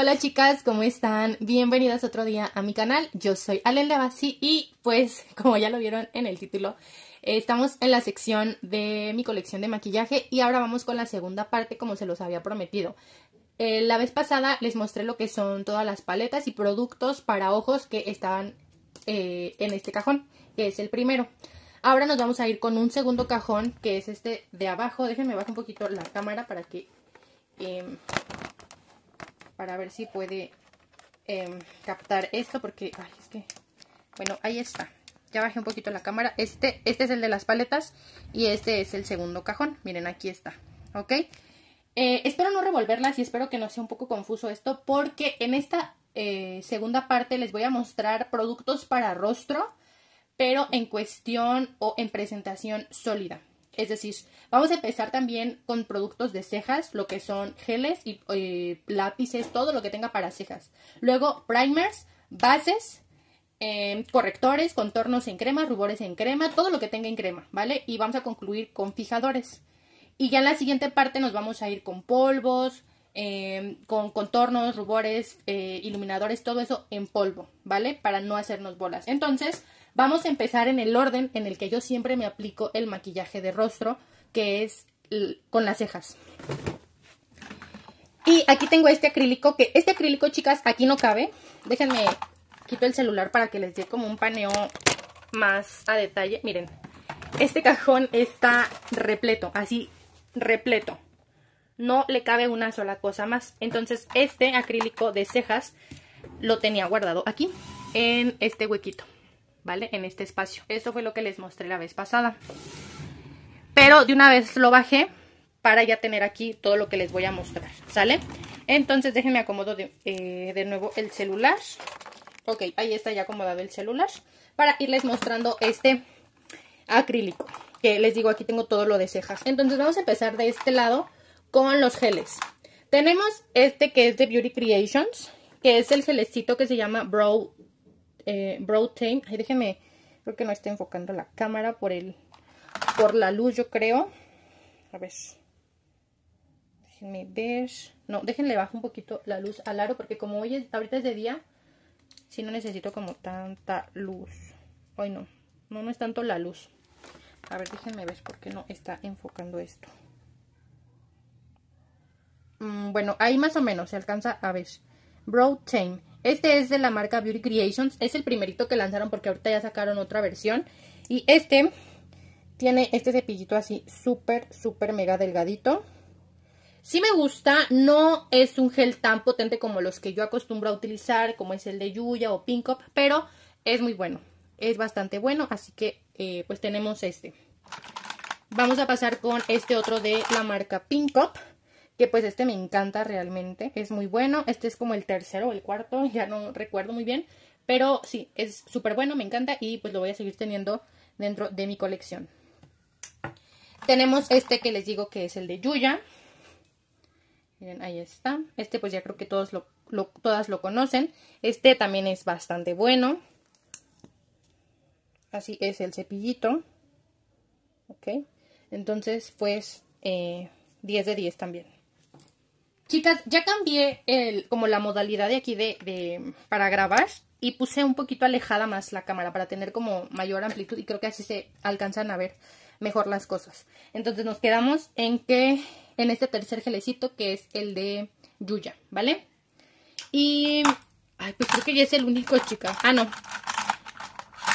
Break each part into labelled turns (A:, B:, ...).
A: Hola chicas, ¿cómo están? Bienvenidas otro día a mi canal. Yo soy Alen Lavasi y pues como ya lo vieron en el título, eh, estamos en la sección de mi colección de maquillaje y ahora vamos con la segunda parte como se los había prometido. Eh, la vez pasada les mostré lo que son todas las paletas y productos para ojos que estaban eh, en este cajón, que es el primero. Ahora nos vamos a ir con un segundo cajón que es este de abajo. Déjenme bajar un poquito la cámara para que em, para ver si puede em, captar esto porque, es que, bueno, ahí está. Ya bajé un poquito la cámara. Este, este es el de las paletas y este es el segundo cajón. Miren, aquí está, ¿ok? Eh, espero no revolverlas y espero que no sea un poco confuso esto porque en esta eh, segunda parte les voy a mostrar productos para rostro, pero en cuestión o en presentación sólida. Es decir, vamos a empezar también con productos de cejas, lo que son geles y eh, lápices, todo lo que tenga para cejas. Luego primers, bases, em, correctores, contornos en crema, rubores en crema, todo lo que tenga en crema, ¿vale? Y vamos a concluir con fijadores. Y ya en la siguiente parte nos vamos a ir con polvos, em, con contornos, rubores, eh, iluminadores, todo eso en polvo, ¿vale? Para no hacernos bolas. Entonces, Vamos a empezar en el orden en el que yo siempre me aplico el maquillaje de rostro, que es con las cejas. Y aquí tengo este acrílico, que este acrílico, chicas, aquí no cabe. Déjenme, quito el celular para que les dé como un paneo más a detalle. Miren, este cajón está repleto, así, repleto. No le cabe una sola cosa más. Entonces, este acrílico de cejas lo tenía guardado aquí, en este huequito. ¿vale? En este espacio. eso fue lo que les mostré la vez pasada. Pero de una vez lo bajé para ya tener aquí todo lo que les voy a mostrar, ¿sale? Entonces déjenme acomodo eh, de, nuevo el celular. Ok, ahí está ya acomodado el celular para irles mostrando este acrílico. Que les digo, aquí tengo todo lo de cejas. Entonces vamos a empezar de este lado con los geles. Tenemos este que es de Beauty Creations, que es el gelecito que se llama Brow eh, Broad Tame. déjenme, creo que no está enfocando la cámara por el, por la luz, yo creo. A ver. Déjenme ver. No, déjenle bajo un poquito la luz al aro porque como hoy ahorita es de día, si no necesito como tanta luz. Hoy no, no, no es tanto la luz. A ver, déjenme ver por qué no está enfocando esto. Mm, bueno, ahí más o menos se alcanza a ver. Broad Tame. Este es de la marca Beauty Creations. Es el primerito que lanzaron porque ahorita ya sacaron otra versión. Y este tiene este cepillito así súper, súper mega delgadito. Sí me gusta, no es un gel tan potente como los que yo acostumbro a utilizar, como es el de Yuya o Pink Cop, pero es muy bueno. Es bastante bueno, así que eh, pues tenemos este. Vamos a pasar con este otro de la marca Pink Up que pues este me encanta realmente, es muy bueno, este es como el tercero o el cuarto, ya no recuerdo muy bien, pero sí, es súper bueno, me encanta y pues lo voy a seguir teniendo dentro de mi colección. Tenemos este que les digo que es el de Yuya, miren ahí está, este pues ya creo que todos lo, todas lo conocen, este también es bastante bueno, así es el cepillito, ok, entonces pues... 10 eh, de 10 también. Chicas, ya cambié el, como la modalidad de aquí de, para grabar y puse un poquito alejada más la cámara para tener como mayor amplitud y creo que así se alcanzan a ver mejor las cosas. Entonces nos quedamos en que en este tercer gelecito que es el de Yuya, ¿vale? Y... Ay, pues creo que ya es el único, chica. Ah, no.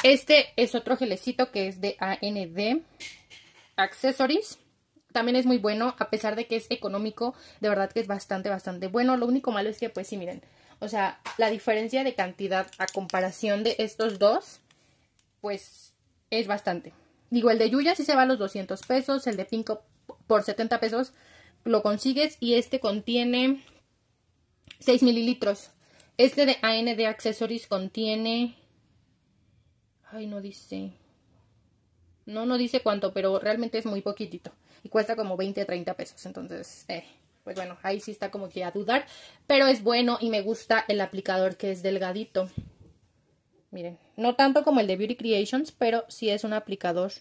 A: Este es otro gelecito que es de AND Accessories. También es muy bueno, a pesar de que es económico, de verdad que es bastante, bastante bueno. Lo único malo es que, pues sí, miren, o sea, la diferencia de cantidad a comparación de estos dos, pues es bastante. Digo, el de Yuya sí se va a los 200 pesos, el de Pinko por 70 pesos lo consigues y este contiene 6 mililitros. Este de AND Accessories contiene... Ay, no dice... No, no dice cuánto, pero realmente es muy poquitito. Y cuesta como 20, 30 pesos. Entonces, eh, pues bueno, ahí sí está como que a dudar. Pero es bueno y me gusta el aplicador que es delgadito. Miren, no tanto como el de Beauty Creations, pero sí es un aplicador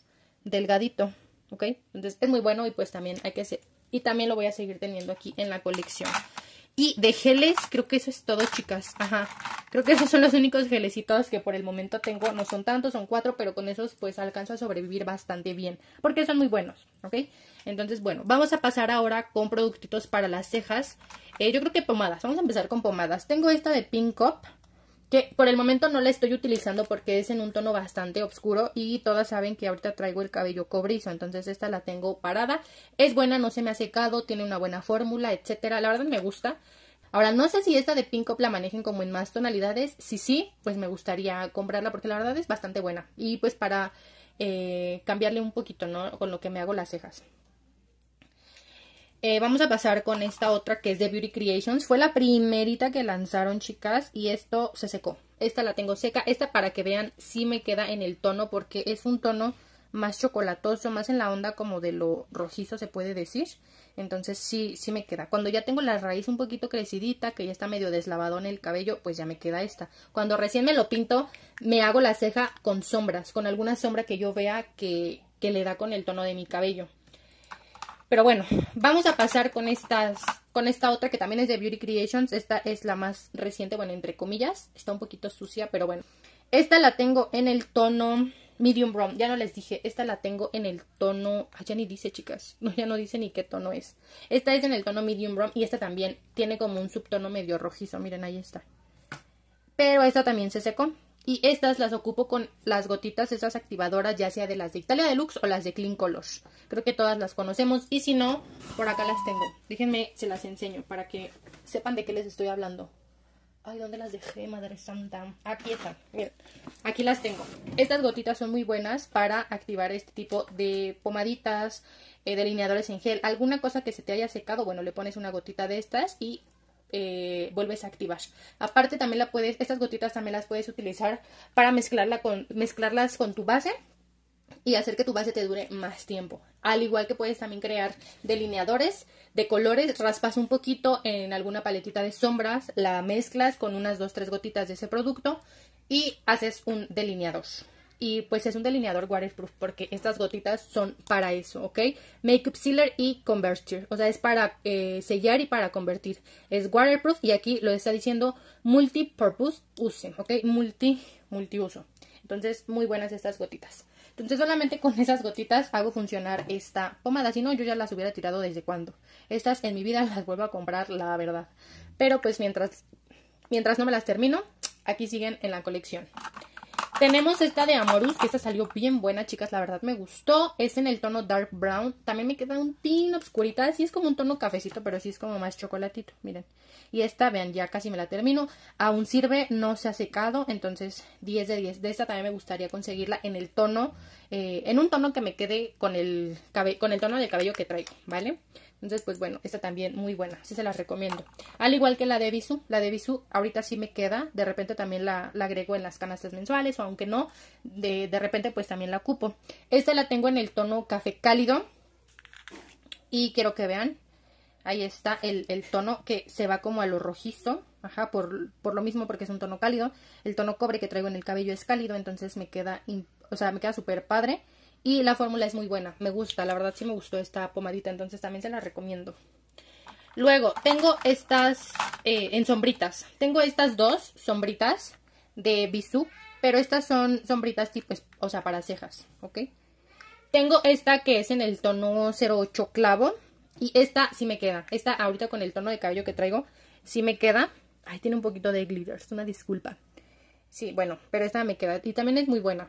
A: delgadito. ¿Ok? Entonces es muy bueno y pues también hay que... Ser... Y también lo voy a seguir teniendo aquí en la colección. Y de geles, creo que eso es todo, chicas. Ajá. Creo que esos son los únicos gelecitos que por el momento tengo. No son tantos, son cuatro, pero con esos pues alcanzo a sobrevivir bastante bien. Porque son muy buenos, ¿ok? Entonces, bueno, vamos a pasar ahora con productitos para las cejas. Eh, yo creo que pomadas. Vamos a empezar con pomadas. Tengo esta de Pink Up que por el momento no la estoy utilizando porque es en un tono bastante oscuro y todas saben que ahorita traigo el cabello cobrizo, entonces esta la tengo parada, es buena, no se me ha secado, tiene una buena fórmula, etcétera, la verdad me gusta. Ahora, no sé si esta de Pink Cop la manejen como en más tonalidades, si sí, pues me gustaría comprarla porque la verdad es bastante buena y pues para eh, cambiarle un poquito, ¿no? Con lo que me hago las cejas. Eh, vamos a pasar con esta otra que es de Beauty Creations. Fue la primerita que lanzaron, chicas, y esto se secó. Esta la tengo seca. Esta, para que vean, si me queda en el tono porque es un tono más chocolatoso, más en la onda como de lo rojizo se puede decir. Entonces sí, sí me queda. Cuando ya tengo la raíz un poquito crecidita, que ya está medio deslavado en el cabello, pues ya me queda esta. Cuando recién me lo pinto, me hago la ceja con sombras, con alguna sombra que yo vea que le da con el tono de mi cabello. Pero bueno, vamos a pasar con estas, con esta otra que también es de Beauty Creations. Esta es la más reciente, bueno, entre comillas. Está un poquito sucia, pero bueno. Esta la tengo en el tono medium brown. Ya no les dije, esta la tengo en el tono... Allá ya ni dice, chicas. No, ya no dice ni qué tono es. Esta es en el tono medium brown y esta también tiene como un subtono medio rojizo. Miren, ahí está. Pero esta también se secó. Y estas las ocupo con las gotitas esas activadoras, ya sea de las de Italia Deluxe o las de Clean Colors. Creo que todas las conocemos y si no, por acá las tengo. Déjenme, se las enseño para que sepan de qué les estoy hablando. Ay, ¿dónde las dejé, madre santa? Aquí están, miren. Aquí las tengo. Estas gotitas son muy buenas para activar este tipo de pomaditas, de eh, delineadores en gel. Alguna cosa que se te haya secado, bueno, le pones una gotita de estas y eh, vuelves a activar. Aparte también la puedes, estas gotitas también las puedes utilizar para mezclarla con, mezclarlas con tu base y hacer que tu base te dure más tiempo. Al igual que puedes también crear delineadores de colores, raspas un poquito en alguna paletita de sombras, la mezclas con unas 2-3 gotitas de ese producto y haces un delineador y pues es un delineador waterproof porque estas gotitas son para eso, ¿ok? Makeup Sealer y Converter, o sea, es para eh, sellar y para convertir. Es waterproof y aquí lo está diciendo multi-purpose use, ¿ok? Multi, multiuso. Entonces, muy buenas estas gotitas. Entonces solamente con esas gotitas hago funcionar esta pomada. Si no, yo ya las hubiera tirado desde cuando. Estas en mi vida las vuelvo a comprar, la verdad. Pero pues mientras, mientras no me las termino, aquí siguen en la colección. Tenemos esta de Amorus, que esta salió bien buena, chicas, la verdad me gustó. Es en el tono dark brown. También me queda un tin obscurita, así es como un tono cafecito, pero sí es como más chocolatito, miren. Y esta, vean, ya casi me la termino. Aún sirve, no se ha secado, entonces 10 de 10. De esta también me gustaría conseguirla en el tono, eh, en un tono que me quede con el, con el tono de cabello que traigo, ¿vale? Entonces, pues bueno, esta también muy buena, sí se las recomiendo. Al igual que la de Visu, la de Visu ahorita sí me queda, de repente también la, la agrego en las canastas mensuales, o aunque no, de, repente pues también la ocupo. Esta la tengo en el tono café cálido, y quiero que vean, ahí está el, tono que se va como a lo rojizo, ajá, por, lo mismo porque es un tono cálido, el tono cobre que traigo en el cabello es cálido, entonces me queda, o sea, me queda súper padre, y la fórmula es muy buena, me gusta, la verdad sí me gustó esta pomadita, entonces también se la recomiendo. Luego, tengo estas eh, en sombritas. Tengo estas dos sombritas de Bisú, pero estas son sombritas tipo, o sea, para cejas, ¿ok? Tengo esta que es en el tono 08 clavo y esta sí me queda. Esta ahorita con el tono de cabello que traigo sí me queda. Ay, tiene un poquito de glitter, es una disculpa. Sí, bueno, pero esta me queda y también es muy buena.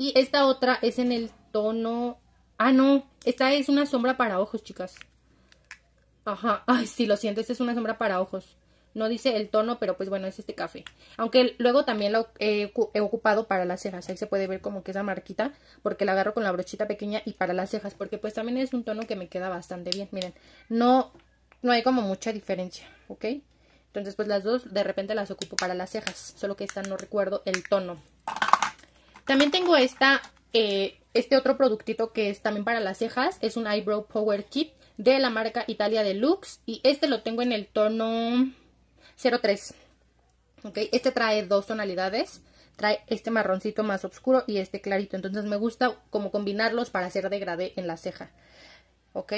A: Y esta otra es en el tono... Ah, no. Esta es una sombra para ojos, chicas. Ajá. Ay, sí, lo siento. Esta es una sombra para ojos. No dice el tono, pero pues bueno, es este café. Aunque luego también lo he ocupado para las cejas. Ahí se puede ver como que esa marquita. Porque la agarro con la brochita pequeña y para las cejas. Porque pues también es un tono que me queda bastante bien. Miren, no, no hay como mucha diferencia, ¿ok? Entonces pues las dos de repente las ocupo para las cejas. Solo que esta no recuerdo el tono. También tengo eh, este otro productito que es también para las cejas. Es un Eyebrow Power Kit de la marca Italia Deluxe. Y este lo tengo en el tono 03. Okay, este trae dos tonalidades. Trae este marroncito más oscuro y este clarito. Entonces me gusta como combinarlos para hacer degradé en la ceja. ¿Ok?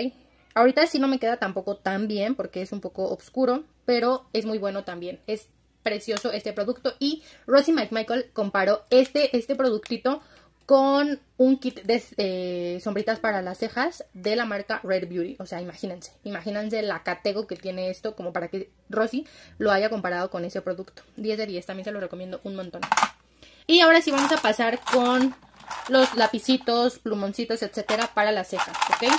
A: Ahorita sí no me queda tampoco tan bien porque es un poco oscuro. Pero es muy bueno también. Es precioso este producto y Rosie McMichael comparó este, este productito con un kit de eh, sombritas para las cejas de la marca Red Beauty. O sea, imagínense, imagínense la catego que tiene esto como para que Rosy lo haya comparado con ese producto. 10 de 10, también se lo recomiendo un montón. Y ahora sí vamos a pasar con los lapicitos, plumoncitos, etcétera, para las cejas, ¿ok?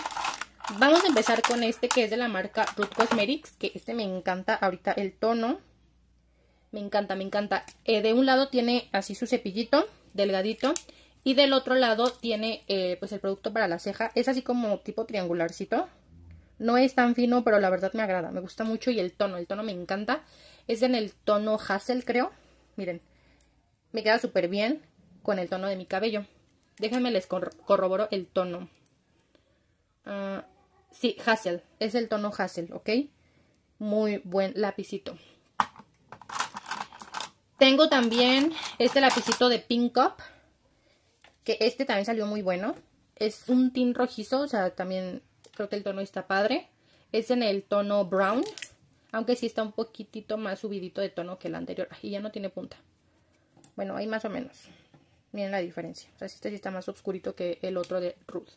A: Vamos a empezar con este que es de la marca Root Cosmetics, que este me encanta ahorita el tono. Me encanta, me encanta. Eh, de un lado tiene así su cepillito, delgadito. Y del otro lado tiene eh, pues el producto para la ceja. Es así como tipo triangularcito. No es tan fino, pero la verdad me agrada. Me gusta mucho y el tono, el tono me encanta. Es en el tono Hazel, creo. Miren, me queda súper bien con el tono de mi cabello. Déjenme les corroboro el tono. Ah, sí, Hazel. Es el tono Hazel, ¿ok? Muy buen lapicito. Tengo también este lapicito de Pink Up, que este también salió muy bueno. Es un tin rojizo, o sea, también creo que el tono está padre. Es en el tono brown, aunque sí está un poquitito más subidito de tono que el anterior. Y ya no tiene punta. Bueno, ahí más o menos. Miren la diferencia. O sea, este sí está más oscurito que el otro de Ruth.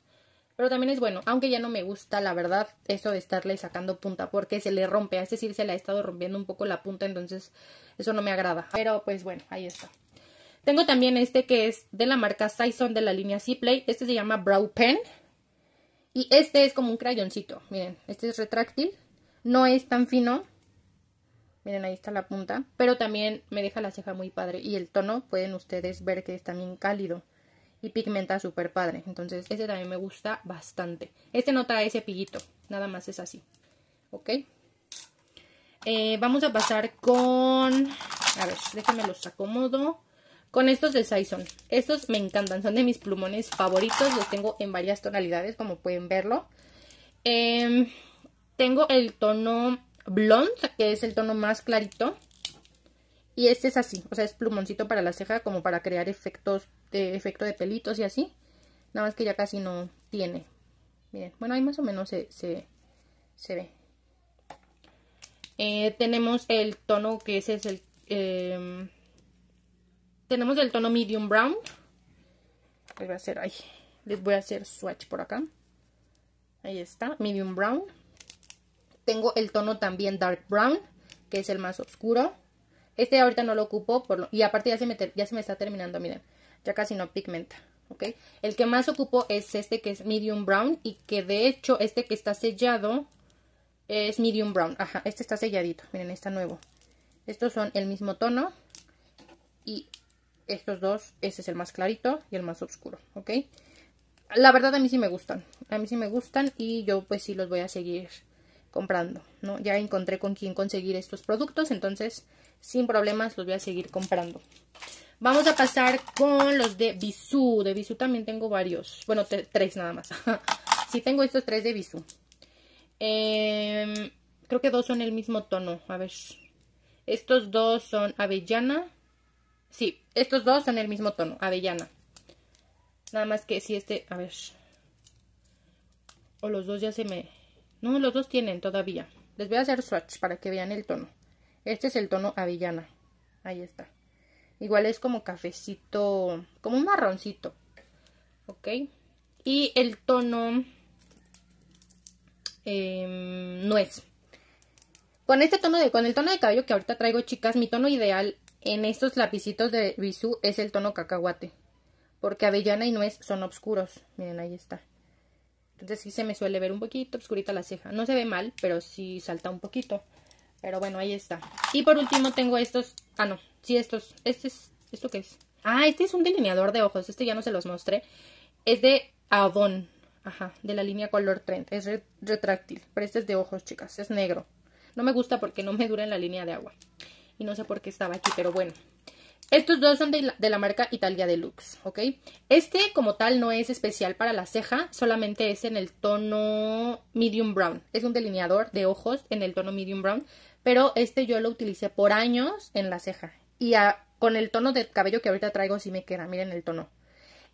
A: Pero también es bueno, aunque ya no me gusta, la verdad, eso de estarle sacando punta, porque se le rompe, es este decir, se le ha estado rompiendo un poco la punta, entonces eso no me agrada. Pero pues bueno, ahí está. Tengo también este que es de la marca Saison de la línea c este se llama Brow Pen. Y este es como un crayoncito, miren, este es retráctil, no es tan fino, Miren, ahí está la punta. Pero también me deja la ceja muy padre. Y el tono pueden ustedes ver que es también cálido y pigmenta súper padre. Entonces este también me gusta bastante. Este no ese cepillito, nada más es así. ¿Ok? Eh, vamos a pasar con... A ver, déjenme los acomodo. Con estos de Saison. Estos me encantan, son de mis plumones favoritos. Los tengo en varias tonalidades, como pueden verlo. Em, tengo el tono blonde, que es el tono más clarito. Y este es así, o sea, es plumoncito para la ceja como para crear efectos de efecto de pelitos y así. Nada más que ya casi no tiene. Miren, bueno, ahí más o menos se, ve. Eh, tenemos el tono que ese es el... Em, tenemos el tono medium brown. a hacer, ahí. les voy a hacer swatch por acá. Ahí está, medium brown. Tengo el tono también dark brown, que es el más oscuro. Este ahorita no lo ocupo y aparte ya se, me ya se me está terminando, miren. Ya casi no pigmenta. ¿ok? El que más ocupo es este que es medium brown y que de hecho este que está sellado es medium brown. Ajá, este está selladito, miren, está nuevo. Estos son el mismo tono y estos dos, este es el más clarito y el más oscuro, ¿ok? La verdad a mí sí me gustan, a mí sí me gustan y yo pues sí los voy a seguir comprando, ¿no? Ya encontré con quién conseguir estos productos, entonces sin problemas los voy a seguir comprando. Vamos a pasar con los de Bisú. De Bisú también tengo varios. Bueno, tres nada más. sí tengo estos tres de Bisú. Em, creo que dos son el mismo tono. A ver. Estos dos son avellana. Sí, estos dos son el mismo tono, avellana. Nada más que si este... A ver. O los dos ya se me... No, los dos tienen todavía. Les voy a hacer swatch para que vean el tono. Este es el tono avellana. Ahí está. Igual es como cafecito, como un marroncito. ¿Ok? Y el tono em, nuez. Con este tono de, con el tono de cabello que ahorita traigo, chicas, mi tono ideal en estos lapicitos de Bisú es el tono cacahuate. Porque avellana y nuez son oscuros. Miren, ahí está. Entonces sí se me suele ver un poquito oscurita la ceja. No se ve mal, pero sí salta un poquito. Pero bueno, ahí está. Y por último tengo estos. Ah, no. Sí, estos. Este es. ¿Esto qué es? Ah, este es un delineador de ojos. Este ya no se los mostré. Es de Avon. Ajá, de la línea Color Trend. Es retráctil. Pero este es de ojos, chicas. Es negro. No me gusta porque no me dura en la línea de agua. Y no sé por qué estaba aquí, pero bueno. Estos dos son de la, marca Italia Deluxe, ¿ok? Este como tal no es especial para la ceja, solamente es en el tono medium brown. Es un delineador de ojos en el tono medium brown, pero este yo lo utilicé por años en la ceja. Y con el tono de cabello que ahorita traigo sí me queda, miren el tono.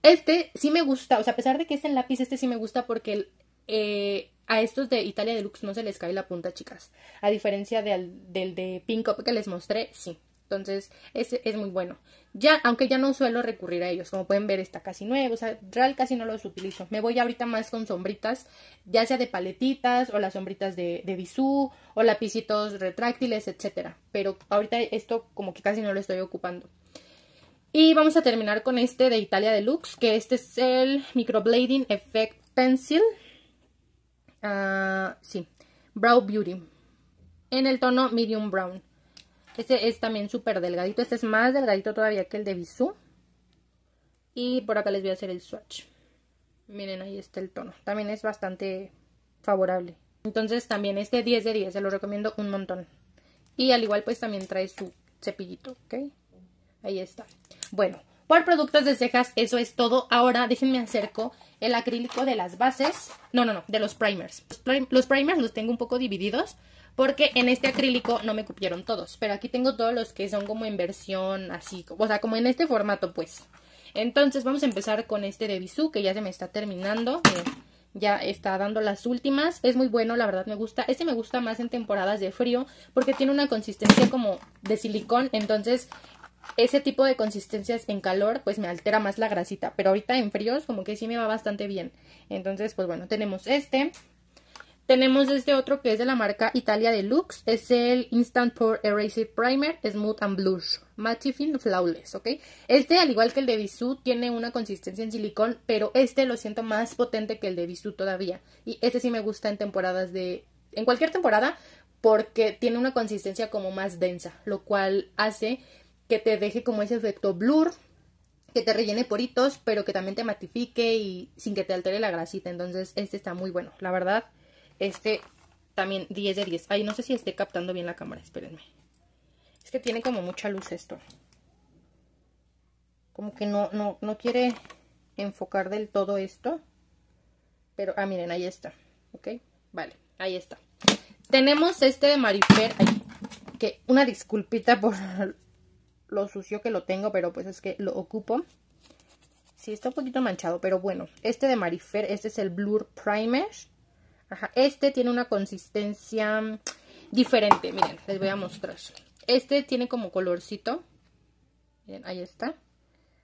A: Este sí me gusta, o sea, a pesar de que es en lápiz, este sí me gusta porque eh, a estos de Italia Deluxe no se les cae la punta, chicas. A diferencia del, del de Pink Up que les mostré, sí. Entonces es, es muy bueno. Ya, aunque ya no suelo recurrir a ellos, como pueden ver está casi nuevo, o sea, real casi no los utilizo. Me voy ahorita más con sombritas, ya sea de paletitas o las sombritas de, de bisú o lapicitos retráctiles, etcétera. Pero ahorita esto como que casi no lo estoy ocupando. Y vamos a terminar con este de Italia Deluxe, que este es el Microblading Effect Pencil. Ah, sí, Brow Beauty. En el tono Medium Brown. Este es también súper delgadito. Este es más delgadito todavía que el de Bisú. Y por acá les voy a hacer el swatch. Miren, ahí está el tono. También es bastante favorable. Entonces también este 10 de 10, se lo recomiendo un montón. Y al igual pues también trae su cepillito, ¿ok? Ahí está. Bueno, por productos de cejas eso es todo. Ahora déjenme acerco el acrílico de las bases. No, no, no, de los primers. los primers los tengo un poco divididos porque en este acrílico no me cupieron todos, pero aquí tengo todos los que son como en versión así, o sea, como en este formato pues. Entonces vamos a empezar con este de Bisú, que ya se me está terminando, ya está dando las últimas, es muy bueno, la verdad me gusta, este me gusta más en temporadas de frío, porque tiene una consistencia como de silicón, entonces ese tipo de consistencias en calor pues me altera más la grasita, pero ahorita en fríos como que sí me va bastante bien. Entonces pues bueno, tenemos este, tenemos este otro que es de la marca Italia Deluxe. Es el Instant Pore Eraser Primer Smooth and Blush. Mattifying Flawless, ¿ok? Este, al igual que el de Bisú, tiene una consistencia en silicón, pero este lo siento más potente que el de Bisú todavía. Y este sí me gusta en temporadas de... En cualquier temporada, porque tiene una consistencia como más densa, lo cual hace que te deje como ese efecto blur, que te rellene poritos, pero que también te matifique y sin que te altere la grasita. Entonces, este está muy bueno, la verdad. Este también 10 de 10. Ay, no sé si esté captando bien la cámara, espérenme. Es que tiene como mucha luz esto. Como que no, no, quiere enfocar del todo esto. Pero, ah, miren, ahí está. ¿Ok? Vale, ahí está. Tenemos este de Marifer. que una disculpita por lo sucio que lo tengo, pero pues es que lo ocupo. Sí, está un poquito manchado, pero bueno. Este de Marifer, este es el Blur Primer este tiene una consistencia mm, diferente, miren, les voy a mostrar. Este tiene como colorcito, miren, ahí está,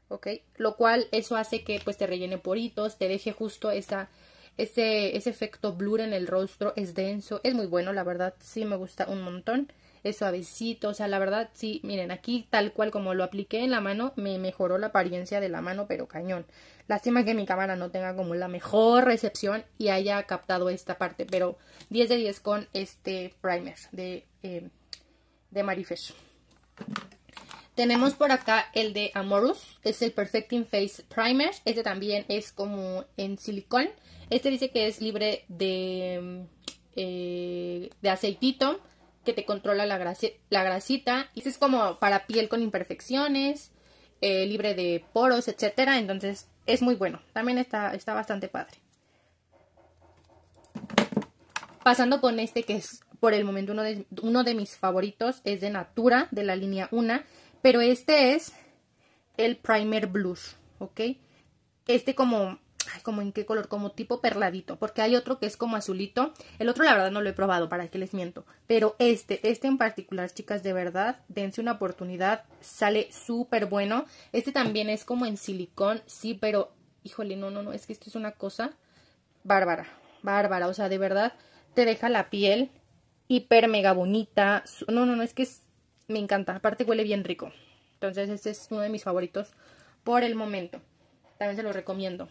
A: ¿ok? Lo cual eso hace que pues te rellene poritos, te deje justo esa, ese, ese efecto blur en el rostro, es denso, es muy bueno, la verdad, sí me gusta un montón suavecito, o sea, la verdad sí, miren, aquí tal cual como lo apliqué en la mano, me mejoró la apariencia de la mano, pero cañón. Lástima que mi cámara no tenga como la mejor recepción y haya captado esta parte, pero 10 de 10 con este primer de, eh, de Marifesh. Tenemos por acá el de Amorus, es el Perfecting Face Primer, este también es como en silicón, este dice que es libre de, eh, de aceitito, que te controla la, la grasita. Y es como para piel con imperfecciones, eh, libre de poros, etcétera. Entonces es muy bueno. También está, está bastante padre. Pasando con este que es por el momento uno de, uno de mis favoritos. Es de Natura, de la línea 1. Pero este es el Primer Blush, ¿ok? Este como como en qué color, como tipo perladito, porque hay otro que es como azulito, el otro la verdad no lo he probado, para que les miento, pero este, este en particular, chicas, de verdad, dense una oportunidad, sale súper bueno, este también es como en silicón, sí, pero, híjole, no, no, no, es que esto es una cosa bárbara, bárbara, o sea, de verdad, te deja la piel hiper mega bonita, no, no, no, es que me encanta, aparte huele bien rico, entonces este es uno de mis favoritos por el momento. También se lo recomiendo.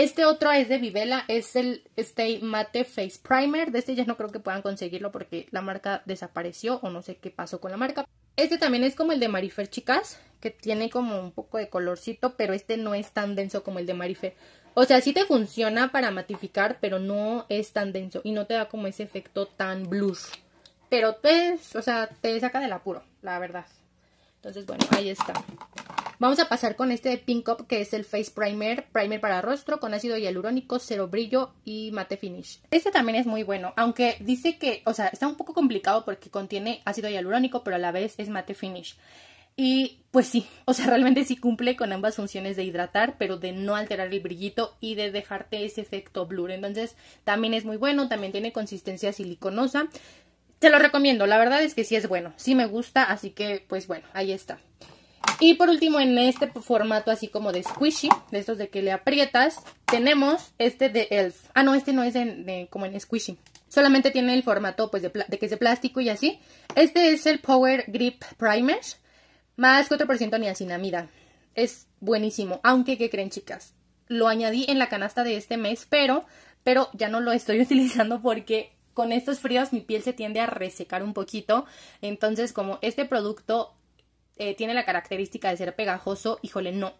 A: Este otro es de Vivela, es el Stay Matte Face Primer. De este ya no creo que puedan conseguirlo porque la marca desapareció o no sé qué pasó con la marca. Este también es como el de Marifer, chicas, que tiene como un poco de colorcito, pero este no es tan denso como el de Marifer. O sea, sí te funciona para matificar, pero no es tan denso y no te da como ese efecto tan blush. Pero te, o sea, te saca del apuro, la verdad. Entonces, bueno, ahí está. Vamos a pasar con este de Pink Up, que es el Face Primer, primer para rostro con ácido hialurónico, cero brillo y mate finish. Este también es muy bueno, aunque dice que, o sea, está un poco complicado porque contiene ácido hialurónico, pero a la vez es mate finish. Y pues sí, o sea, realmente sí cumple con ambas funciones de hidratar, pero de no alterar el brillito y de dejarte ese efecto blur. Entonces, también es muy bueno, también tiene consistencia siliconosa. Te lo recomiendo, la verdad es que sí es bueno, sí me gusta, así que pues bueno, ahí está. Y por último, en este formato así como de squishy, de estos de que le aprietas, tenemos este de Elf. Ah, no, este no es como en squishy. Solamente tiene el formato pues de, que es de plástico y así. Este es el Power Grip Primer, más 4% niacinamida. Es buenísimo, aunque ¿qué creen chicas? Lo añadí en la canasta de este mes, pero, pero ya no lo estoy utilizando porque con estos fríos mi piel se tiende a resecar un poquito. Entonces como este producto eh, tiene la característica de ser pegajoso, híjole, no.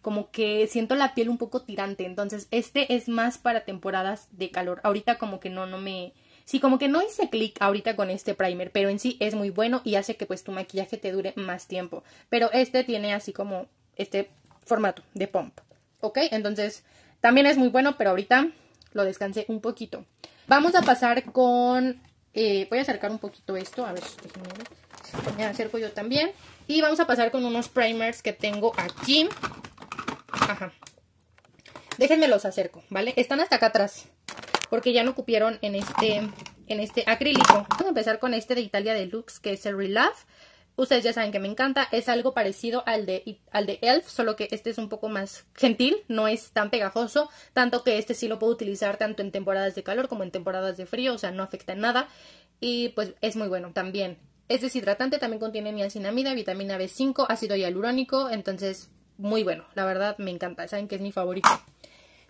A: Como que siento la piel un poco tirante. Entonces, este es más para temporadas de calor. Ahorita como que no, no me. Sí, como que no hice clic ahorita con este primer, pero en sí es muy bueno y hace que pues tu maquillaje te dure más tiempo. Pero este tiene así como este formato de pomp. ¿Ok? Entonces, también es muy bueno, pero ahorita lo descansé un poquito. Vamos a pasar con... Eh, voy a acercar un poquito esto, a ver, déjenme me acerco yo también. Y vamos a pasar con unos primers que tengo aquí. Ajá. Déjenme los acerco, ¿vale? Están hasta acá atrás. Porque ya no cupieron en este, en este acrílico. Vamos a empezar con este de Italia Deluxe, que es el Relove. Ustedes ya saben que me encanta, es algo parecido al de, al de Elf, solo que este es un poco más gentil, no es tan pegajoso, tanto que este sí lo puedo utilizar tanto en temporadas de calor como en temporadas de frío, o sea, no afecta en nada y pues es muy bueno también. Es deshidratante, también contiene niacinamida, vitamina B5, ácido hialurónico, entonces muy bueno, la verdad me encanta, saben que es mi favorito.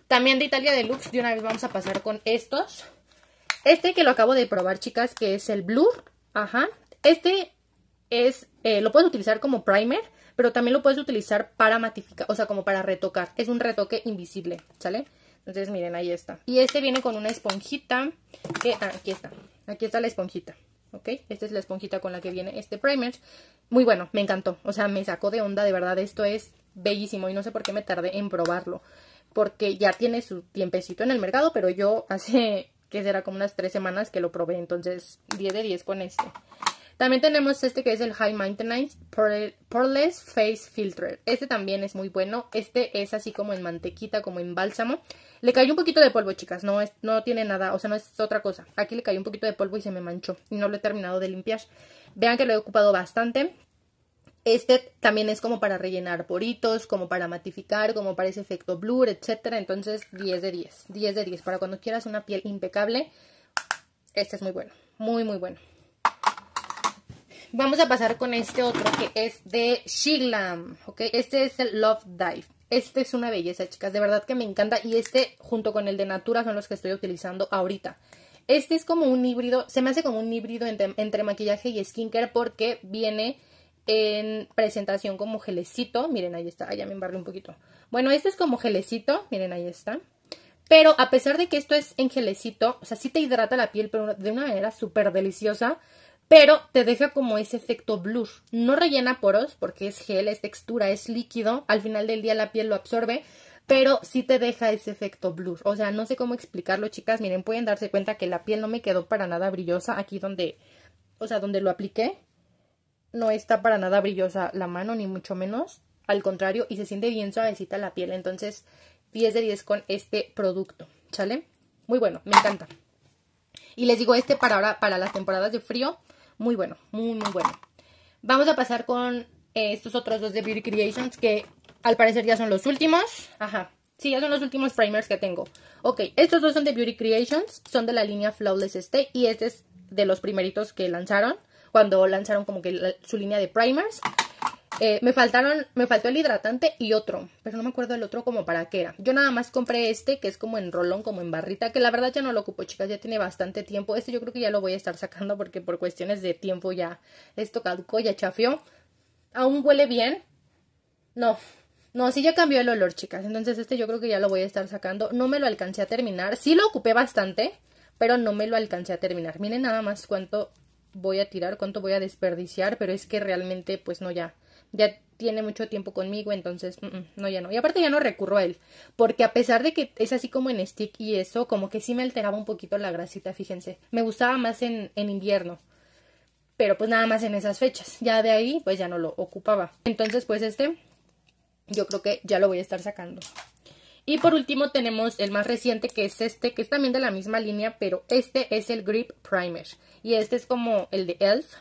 A: También de Italia Deluxe, de una vez vamos a pasar con estos. Este que lo acabo de probar, chicas, que es el Blur, ajá. Este es, eh, lo puedes utilizar como primer, pero también lo puedes utilizar para matificar, o sea, como para retocar. Es un retoque invisible, ¿sale? Entonces, miren, ahí está. Y este viene con una esponjita, que, ah, aquí está, aquí está la esponjita. ¿ok? Esta es la esponjita con la que viene este primer. Muy bueno, me encantó. O sea, me sacó de onda, de verdad. Esto es bellísimo y no sé por qué me tardé en probarlo. Porque ya tiene su tiempecito en el mercado, pero yo hace, que será como unas tres semanas que lo probé. Entonces, 10 de 10 con este. También tenemos este que es el High Maintenance Poreless Face Filter. Este también es muy bueno. Este es así como en mantequita, como en bálsamo. Le cayó un poquito de polvo, chicas. No, no tiene nada, o sea, no es otra cosa. Aquí le cayó un poquito de polvo y se me manchó. Y no lo he terminado de limpiar. Vean que lo he ocupado bastante. Este también es como para rellenar poritos, como para matificar, como para ese efecto blur, etc. Entonces, 10 de 10. 10 de 10. Para cuando quieras una piel impecable, este es muy bueno. Muy, muy bueno. Vamos a pasar con este otro que es de Shiglam, ¿ok? Este es el Love Dive. Este es una belleza, chicas, de verdad que me encanta y este junto con el de Natura son los que estoy utilizando ahorita. Este es como un híbrido, se me hace como un híbrido entre, maquillaje y skincare porque viene en presentación como gelecito. Miren, ahí está, ya me embarré un poquito. Bueno, este es como gelecito, miren, ahí está. Pero a pesar de que esto es en gelecito, o sea, sí te hidrata la piel, pero de una manera súper deliciosa pero te deja como ese efecto blur. No rellena poros porque es gel, es textura, es líquido, al final del día la piel lo absorbe, pero sí te deja ese efecto blur. O sea, no sé cómo explicarlo, chicas. Miren, pueden darse cuenta que la piel no me quedó para nada brillosa aquí donde, o sea, donde lo apliqué. No está para nada brillosa la mano, ni mucho menos. Al contrario, y se siente bien suavecita la piel. Entonces, 10 de 10 con este producto, ¿sale? Muy bueno, me encanta. Y les digo, este para ahora, para las temporadas de frío, muy bueno, muy, muy bueno. Vamos a pasar con eh, estos otros dos de Beauty Creations que al parecer ya son los últimos. Ajá. Sí, ya son los últimos primers que tengo. Ok, estos dos son de Beauty Creations, son de la línea Flawless Stay y este es de los primeritos que lanzaron, cuando lanzaron como que su línea de primers. Eh, me faltaron, me faltó el hidratante y otro, pero no me acuerdo el otro como para qué era. Yo nada más compré este, que es como en rolón, como en barrita, que la verdad ya no lo ocupo, chicas, ya tiene bastante tiempo. Este yo creo que ya lo voy a estar sacando porque por cuestiones de tiempo ya esto caducó, ya chafió. Aún huele bien. No, no, sí ya cambió el olor, chicas. Entonces este yo creo que ya lo voy a estar sacando. No me lo alcancé a terminar. Sí lo ocupé bastante, pero no me lo alcancé a terminar. Miren nada más cuánto voy a tirar, cuánto voy a desperdiciar, pero es que realmente pues no ya ya tiene mucho tiempo conmigo, entonces mm, mm, no, ya no. Y aparte ya no recurro a él, porque a pesar de que es así como en stick y eso, como que sí me alteraba un poquito la grasita, fíjense. Me gustaba más en, en invierno, pero pues nada más en esas fechas. Ya de ahí, pues ya no lo ocupaba. Entonces, pues este, yo creo que ya lo voy a estar sacando. Y por último tenemos el más reciente que es este, que es también de la misma línea, pero este es el Grip Primer. Y este es como el de ELF,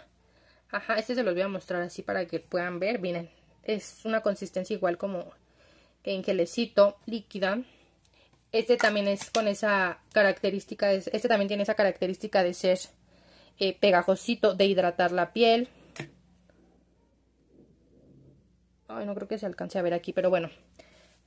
A: Ajá, este se los voy a mostrar así para que puedan ver. Miren, es una consistencia igual como en gelecito líquida. Este también es con esa característica, este también tiene esa característica de ser eh, pegajosito, de hidratar la piel. Ay, no creo que se alcance a ver aquí, pero bueno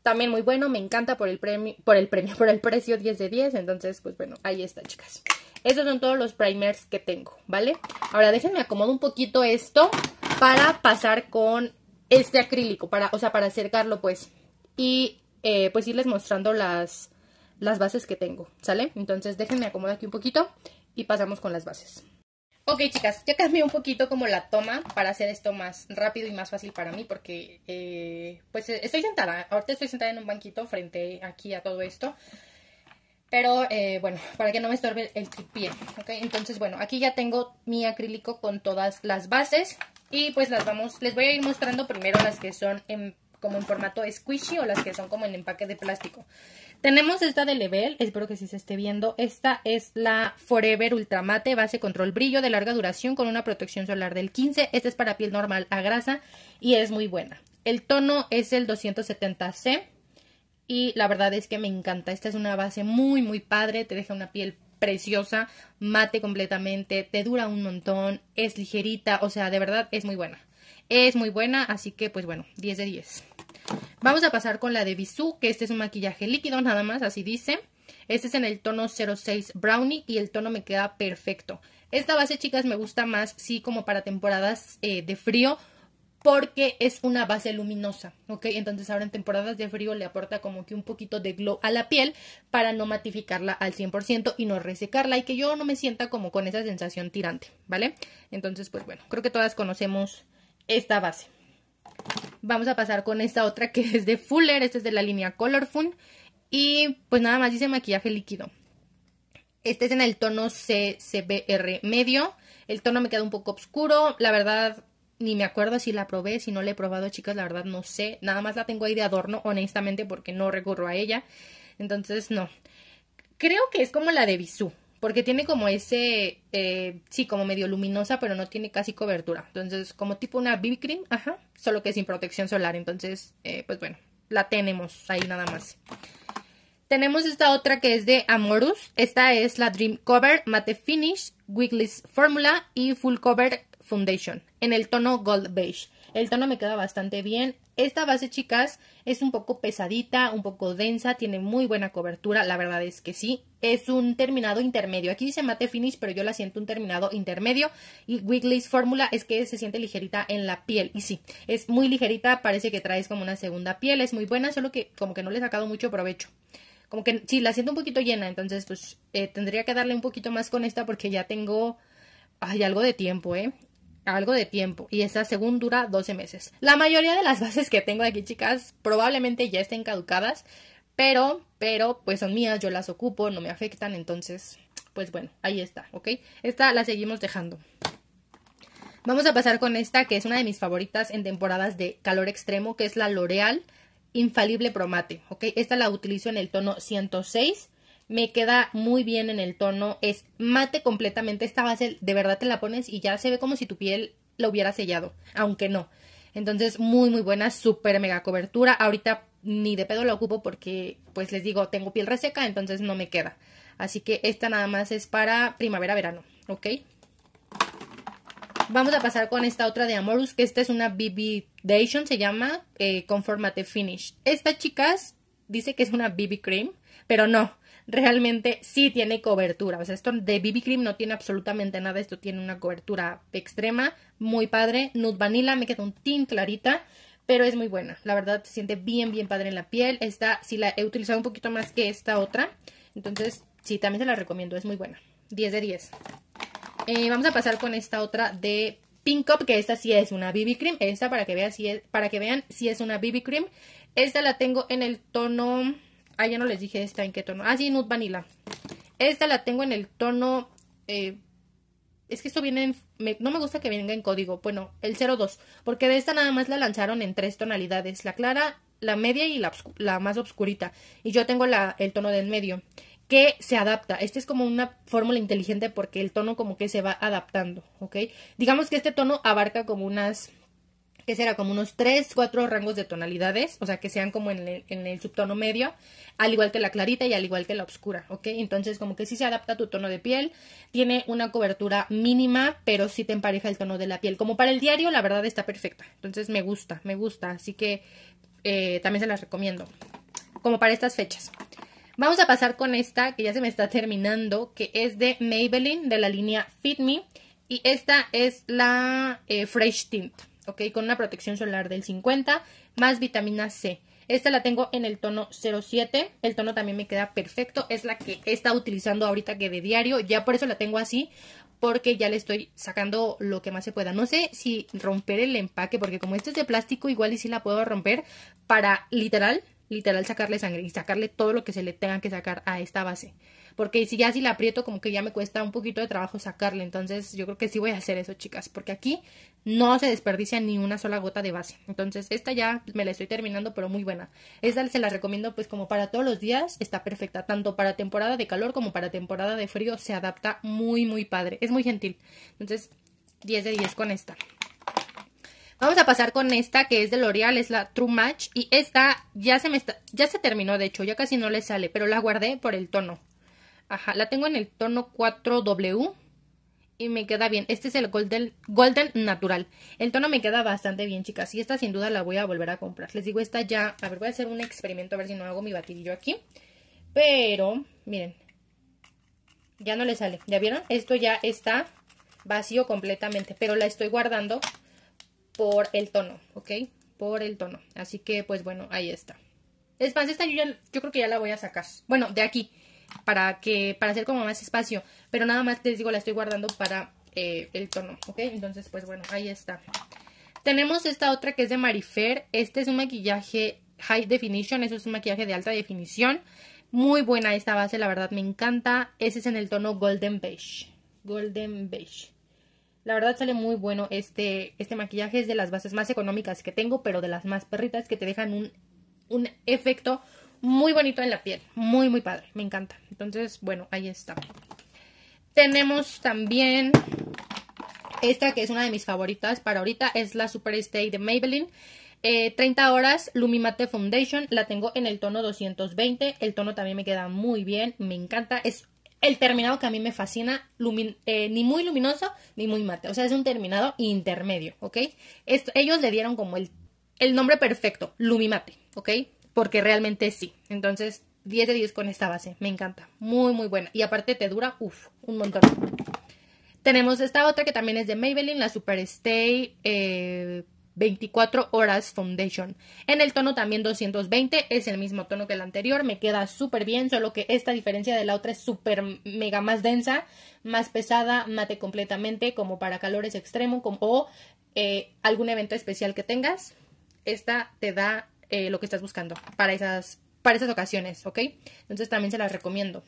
A: también muy bueno, me encanta por el premio, por el premio, por el precio 10 de 10, entonces pues bueno, ahí está chicas. Estos son todos los primers que tengo, ¿vale? Ahora déjenme acomodo un poquito esto para pasar con este acrílico, para, o sea, para acercarlo pues. Y eh, pues irles mostrando las, las bases que tengo, ¿sale? Entonces déjenme acomodar aquí un poquito y pasamos con las bases. Ok, chicas, ya cambié un poquito como la toma para hacer esto más rápido y más fácil para mí porque eh, pues eh, estoy sentada, ahorita estoy sentada en un banquito frente aquí a todo esto. Pero eh, bueno, para que no me estorbe el tripié, ok, entonces bueno, aquí ya tengo mi acrílico con todas las bases y pues las vamos, les voy a ir mostrando primero las que son como en formato squishy o las que son como en empaque de plástico. Tenemos esta de Level, espero que sí se esté viendo. Esta es la Forever Ultramate Base Control Brillo de larga duración con una protección solar del 15. Esta es para piel normal a grasa y es muy buena. El tono es el 270C y la verdad es que me encanta. Esta es una base muy muy padre, te deja una piel preciosa, mate completamente, te dura un montón, es ligerita, o sea, de verdad es muy buena. Es muy buena, así que pues bueno, 10 de 10. Vamos a pasar con la de Bisú, que este es un maquillaje líquido nada más, así dice. Este es en el tono 06 Brownie y el tono me queda perfecto. Esta base, chicas, me gusta más, sí, como para temporadas eh, de frío, porque es una base luminosa, ¿ok? Entonces ahora en temporadas de frío le aporta como que un poquito de glow a la piel para no matificarla al 100% y no resecarla y que yo no me sienta como con esa sensación tirante, ¿vale? Entonces, pues bueno, creo que todas conocemos esta base. Vamos a pasar con esta otra que es de Fuller, esta es de la línea Colorful. Y pues nada más dice maquillaje líquido. Este es en el tono CCBR medio. El tono me queda un poco oscuro. La verdad, ni me acuerdo si la probé, si no la he probado, chicas, la verdad no sé. Nada más la tengo ahí de adorno, honestamente, porque no recurro a ella. Entonces, no. Creo que es como la de Bisú porque tiene como ese, eh, sí, como medio luminosa, pero no tiene casi cobertura. Entonces, como tipo una BB cream, ajá, solo que sin protección solar. Entonces, eh, pues bueno, la tenemos ahí nada más. Tenemos esta otra que es de Amorus. Esta es la Dream Cover Matte Finish, Weekly Formula y Full Cover Foundation en el tono Gold Beige. El tono me queda bastante bien. Esta base, chicas, es un poco pesadita, un poco densa, tiene muy buena cobertura, la verdad es que sí. Es un terminado intermedio. Aquí dice mate finish, pero yo la siento un terminado intermedio. Y Wiggly's fórmula es que se siente ligerita en la piel. Y sí, es muy ligerita, parece que traes como una segunda piel, es muy buena, solo que como que no le he sacado mucho provecho como que sí, la siento un poquito llena, entonces pues eh, tendría que darle un poquito más con esta porque ya tengo, Hay algo de tiempo, ¿eh? algo de tiempo y esta según dura 12 meses. La mayoría de las bases que tengo aquí, chicas, probablemente ya estén caducadas, pero, pero, pues son mías, yo las ocupo, no me afectan, entonces, pues bueno, ahí está, ¿ok? Esta la seguimos dejando. Vamos a pasar con esta que es una de mis favoritas en temporadas de calor extremo, que es la L'Oreal Infalible Promate, ¿ok? Esta la utilizo en el tono 106 me queda muy bien en el tono, es mate completamente esta base, de verdad te la pones y ya se ve como si tu piel la hubiera sellado, aunque no. Entonces, muy, muy buena, súper mega cobertura. Ahorita ni de pedo la ocupo porque, pues les digo, tengo piel reseca, entonces no me queda. Así que esta nada más es para primavera-verano, ¿ok? Vamos a pasar con esta otra de Amorus, que esta es una BB Dation, se llama eh, Conformate Finish. Esta, chicas, dice que es una BB Cream, pero no, realmente sí tiene cobertura. O sea, esto de BB Cream no tiene absolutamente nada. Esto tiene una cobertura extrema, muy padre. Nude Vanilla, me queda un tint clarita pero es muy buena. La verdad se siente bien, bien padre en la piel. Esta sí la he utilizado un poquito más que esta otra. Entonces, sí, también se la recomiendo. Es muy buena. 10 de 10. Eh, vamos a pasar con esta otra de Pink Up, que esta sí es una BB Cream. Esta para que, vea, si es, para que vean si es una BB Cream. Esta la tengo en el tono Ah, ya no les dije esta en qué tono. Ah, sí, Nude Vanilla. Esta la tengo en el tono... Eh, es que esto viene en, no me gusta que venga en código. Bueno, el 02. Porque de esta nada más la lanzaron en tres tonalidades. La clara, la media y la, más oscurita. Y yo tengo el tono del medio. Que se adapta. Este es como una fórmula inteligente porque el tono como que se va adaptando. ¿Ok? Digamos que este tono abarca como unas que será como unos 3, 4 rangos de tonalidades, o sea, que sean como en el, subtono medio, al igual que la clarita y al igual que la oscura, ¿ok? Entonces como que sí se adapta a tu tono de piel, tiene una cobertura mínima, pero sí te empareja el tono de la piel. Como para el diario, la verdad está perfecta, entonces me gusta, me gusta, así que eh, también se las recomiendo, como para estas fechas. Vamos a pasar con esta que ya se me está terminando, que es de Maybelline, de la línea Fit Me. Y esta es la eh, Fresh Tint. ¿ok? Con una protección solar del 50 más vitamina C. Esta la tengo en el tono 07, el tono también me queda perfecto, es la que he estado utilizando ahorita que de diario, ya por eso la tengo así, porque ya le estoy sacando lo que más se pueda. No sé si romper el empaque, porque como este es de plástico, igual y si la puedo romper para literal, literal sacarle sangre y sacarle todo lo que se le tenga que sacar a esta base porque si ya si la aprieto como que ya me cuesta un poquito de trabajo sacarle, entonces yo creo que sí voy a hacer eso, chicas, porque aquí no se desperdicia ni una sola gota de base. Entonces, esta ya me la estoy terminando, pero muy buena. Esta se la recomiendo pues como para todos los días, está perfecta, tanto para temporada de calor como para temporada de frío, se adapta muy muy padre, es muy gentil. Entonces, 10 de 10 con esta. Vamos a pasar con esta que es de L'Oreal, es la True Match. Y esta ya se me ya se terminó, de hecho, ya casi no le sale, pero la guardé por el tono. Ajá, la tengo en el tono 4W y me queda bien. Este es el Golden, Golden Natural. El tono me queda bastante bien, chicas. Y esta sin duda la voy a volver a comprar. Les digo, esta ya... A ver, voy a hacer un experimento a ver si no hago mi batidillo aquí. Pero, miren. Ya no le sale. ¿Ya vieron? Esto ya está vacío completamente. Pero la estoy guardando por el tono, ¿ok? Por el tono. Así que, pues bueno, ahí está. Es más, esta yo creo que ya la voy a sacar. Bueno, de aquí para que para hacer como más espacio pero nada más les digo la estoy guardando para eh, el tono ok entonces pues bueno ahí está tenemos esta otra que es de Marifair este es un maquillaje high definition eso es un maquillaje de alta definición muy buena esta base la verdad me encanta ese es en el tono golden beige golden beige la verdad sale muy bueno este, este maquillaje, es de las bases más económicas que tengo, pero de las más perritas que te dejan un, un efecto muy bonito en la piel, muy muy padre, me encanta. Entonces, bueno, ahí está. Tenemos también esta que es una de mis favoritas para ahorita, es la Super Stay de Maybelline. 30 eh, horas Lumimate Foundation, la tengo en el tono 220, el tono también me queda muy bien, me encanta, es el terminado que a mí me fascina, eh, ni muy luminoso ni muy mate, o sea, es un terminado intermedio, ¿ok? ellos le dieron como el, el nombre perfecto, Lumimate, ¿ok? porque realmente sí. Entonces, 10 de 10 con esta base, me encanta, muy muy buena. Y aparte te dura, uff, un montón. Tenemos esta otra que también es de Maybelline, la Super Stay 24 eh, Horas Foundation. En el tono también 220, es el mismo tono que el anterior, me queda súper bien, solo que esta diferencia de la otra es súper mega más densa, más pesada, mate completamente, como para calores extremos o eh, algún evento especial que tengas. Esta te da eh, lo que estás buscando para esas, para esas ocasiones, ¿ok? Entonces también se las recomiendo.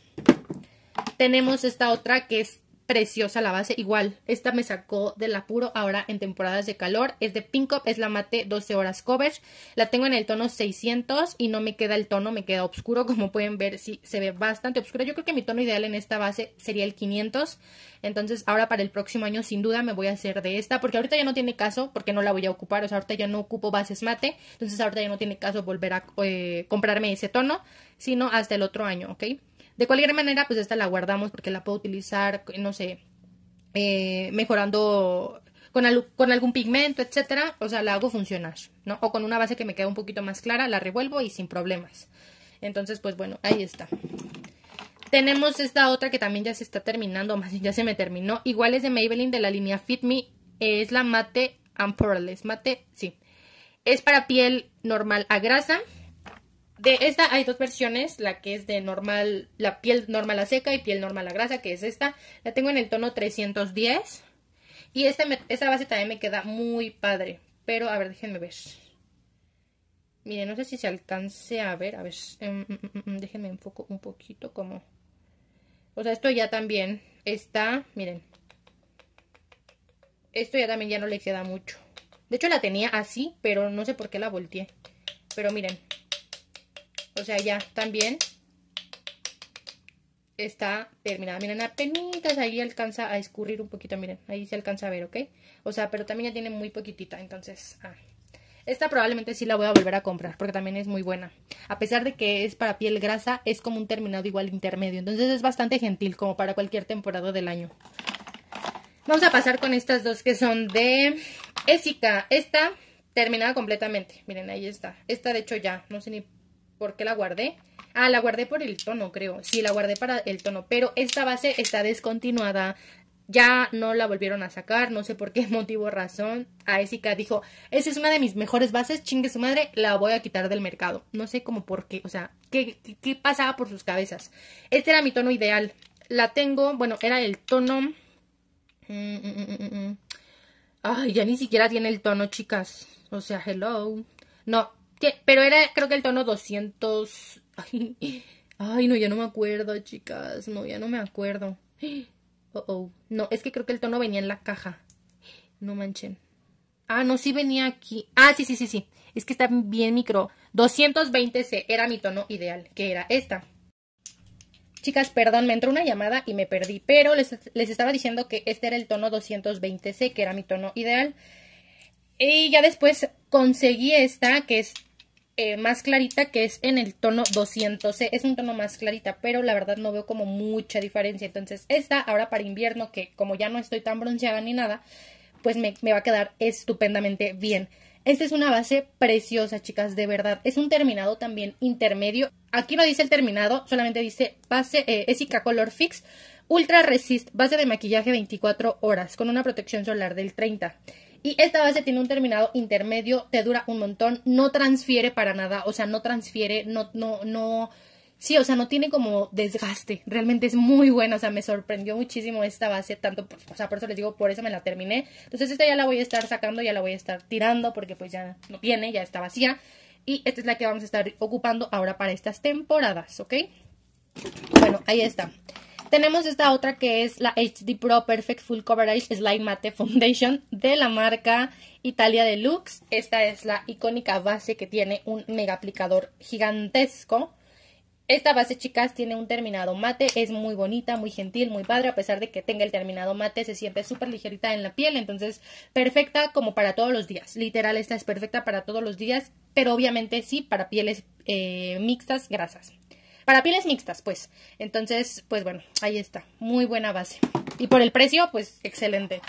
A: Tenemos esta otra que es preciosa la base, igual, esta me sacó del apuro ahora en temporadas de calor, es de Pink Up, es la mate 12 horas cover, la tengo en el tono 600 y no me queda el tono, me queda oscuro, como pueden ver, sí, se ve bastante oscuro, yo creo que mi tono ideal en esta base sería el 500, entonces ahora para el próximo año sin duda me voy a hacer de esta, porque ahorita ya no tiene caso, porque no la voy a ocupar, o sea, ahorita ya no ocupo bases mate, entonces ahorita ya no tiene caso volver a eh, comprarme ese tono, sino hasta el otro año, ¿ok? De cualquier manera, pues esta la guardamos porque la puedo utilizar, no sé, eh, mejorando con, con, algún pigmento, etcétera, o sea, la hago funcionar, ¿no? O con una base que me queda un poquito más clara, la revuelvo y sin problemas. Entonces, pues bueno, ahí está. Tenemos esta otra que también ya se está terminando, más ya se me terminó. Igual es de Maybelline de la línea Fit Me, es la mate and Poreless. mate, sí. Es para piel normal a grasa, de esta hay dos versiones, la que es de normal, la piel normal a seca y piel normal a grasa, que es esta. La tengo en el tono 310. Y esta, esta base también me queda muy padre. Pero, a ver, déjenme ver. Miren, no sé si se alcance a ver, a ver, em, mm, mm, mm, déjenme enfoco un poquito como... O sea, esto ya también está, miren. Esto ya también ya no le queda mucho. De hecho, la tenía así, pero no sé por qué la volteé. Pero miren, o sea, ya también está terminada. Miren, apenas ahí alcanza a escurrir un poquito, miren, ahí se alcanza a ver, ¿ok? O sea, pero también ya tiene muy poquitita, entonces... Ah. Esta probablemente sí la voy a volver a comprar porque también es muy buena. A pesar de que es para piel grasa, es como un terminado igual intermedio. Entonces es bastante gentil como para cualquier temporada del año. Vamos a pasar con estas dos que son de Esica. Esta terminada completamente. Miren, ahí está. Esta de hecho ya, no sé ni ¿Por qué la guardé? Ah, la guardé por el tono, creo. Sí, la guardé para el tono. Pero esta base está descontinuada. Ya no la volvieron a sacar, no sé por qué motivo o razón. A dijo, esa es una de mis mejores bases, chingue su madre, la voy a quitar del mercado. No sé cómo por qué, o sea, ¿qué, pasaba por sus cabezas? Este era mi tono ideal. La tengo, bueno, era el tono... Mm, mm, mm, Ay, ya ni siquiera tiene el tono, chicas. O sea, hello. No, pero era, creo que el tono 200... Ay, no, ya no me acuerdo, chicas. No, ya no me acuerdo. Oh, oh. No, es que creo que el tono venía en la caja. No manchen. Ah, no, sí venía aquí. Ah, sí, sí, sí, sí. Es que está bien micro. 220C era mi tono ideal, que era esta. Chicas, perdón, me entró una llamada y me perdí, pero les, les, estaba diciendo que este era el tono 220C, que era mi tono ideal. Y ya después conseguí esta, que es eh, más clarita que es en el tono 200C. Es un tono más clarita, pero la verdad no veo como mucha diferencia. Entonces esta ahora para invierno, que como ya no estoy tan bronceada ni nada, pues me, va a quedar estupendamente bien. Esta es una base preciosa, chicas, de verdad. Es un terminado también intermedio. Aquí no dice el terminado, solamente dice base eh, Color Fix Ultra Resist, base de maquillaje 24 horas, con una protección solar del 30. Y esta base tiene un terminado intermedio, te dura un montón, no transfiere para nada, o sea, no transfiere, no, no, no, sí, o sea, no tiene como desgaste. Realmente es muy buena, o sea, me sorprendió muchísimo esta base, tanto, o sea, por eso les digo, por eso me la terminé. Entonces esta ya la voy a estar sacando, ya la voy a estar tirando porque pues ya no tiene, ya está vacía. Y esta es la que vamos a estar ocupando ahora para estas temporadas, ¿ok? Bueno, ahí está. Tenemos esta otra que es la HD Pro Perfect Full Coverage Slime Matte Foundation de la marca Italia Deluxe. Esta es la icónica base que tiene un mega aplicador gigantesco. Esta base, chicas, tiene un terminado mate, es muy bonita, muy gentil, muy padre, a pesar de que tenga el terminado mate, se siente súper ligerita en la piel, entonces perfecta como para todos los días. Literal, esta es perfecta para todos los días, pero obviamente sí para pieles eh, mixtas, grasas para pieles mixtas, pues. Entonces, pues bueno, ahí está, muy buena base. Y por el precio, pues excelente.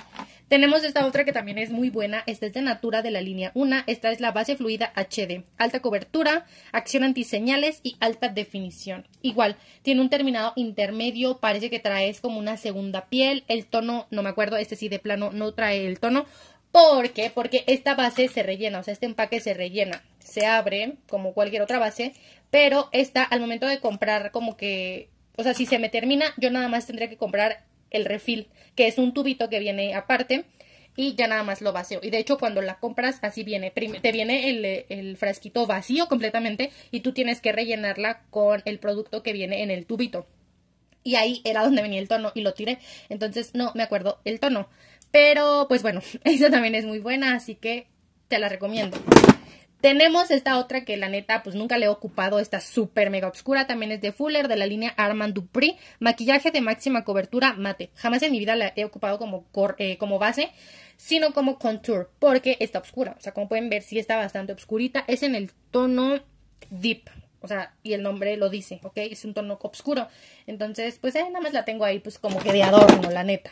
A: Tenemos esta otra que también es muy buena, esta es de Natura de la línea 1, esta es la base fluida HD, alta cobertura, acción antiseñales y alta definición. Igual, tiene un terminado intermedio, parece que traes como una segunda piel, el tono, no me acuerdo, este sí de plano no trae el tono, ¿Por qué? Porque esta base se rellena, o sea, este empaque se rellena, se abre como cualquier otra base, pero esta al momento de comprar como que, o sea, si se me termina, yo nada más tendría que comprar el refil, que es un tubito que viene aparte y ya nada más lo vacío. Y de hecho cuando la compras así viene, te viene el, el frasquito vacío completamente y tú tienes que rellenarla con el producto que viene en el tubito. Y ahí era donde venía el tono y lo tiré. Entonces no me acuerdo el tono. Pero pues bueno, esa también es muy buena, así que te la recomiendo. Tenemos esta otra que la neta pues nunca le he ocupado, está súper mega oscura, también es de Fuller, de la línea Armand Dupri, maquillaje de máxima cobertura mate. Jamás en mi vida la he ocupado como, eh, como base, sino como contour, porque está oscura. O sea, como pueden ver, sí está bastante oscurita, es en el tono deep, o sea, y el nombre lo dice, ¿ok? Es un tono oscuro. Entonces, pues eh, nada más la tengo ahí pues como que de adorno, la neta.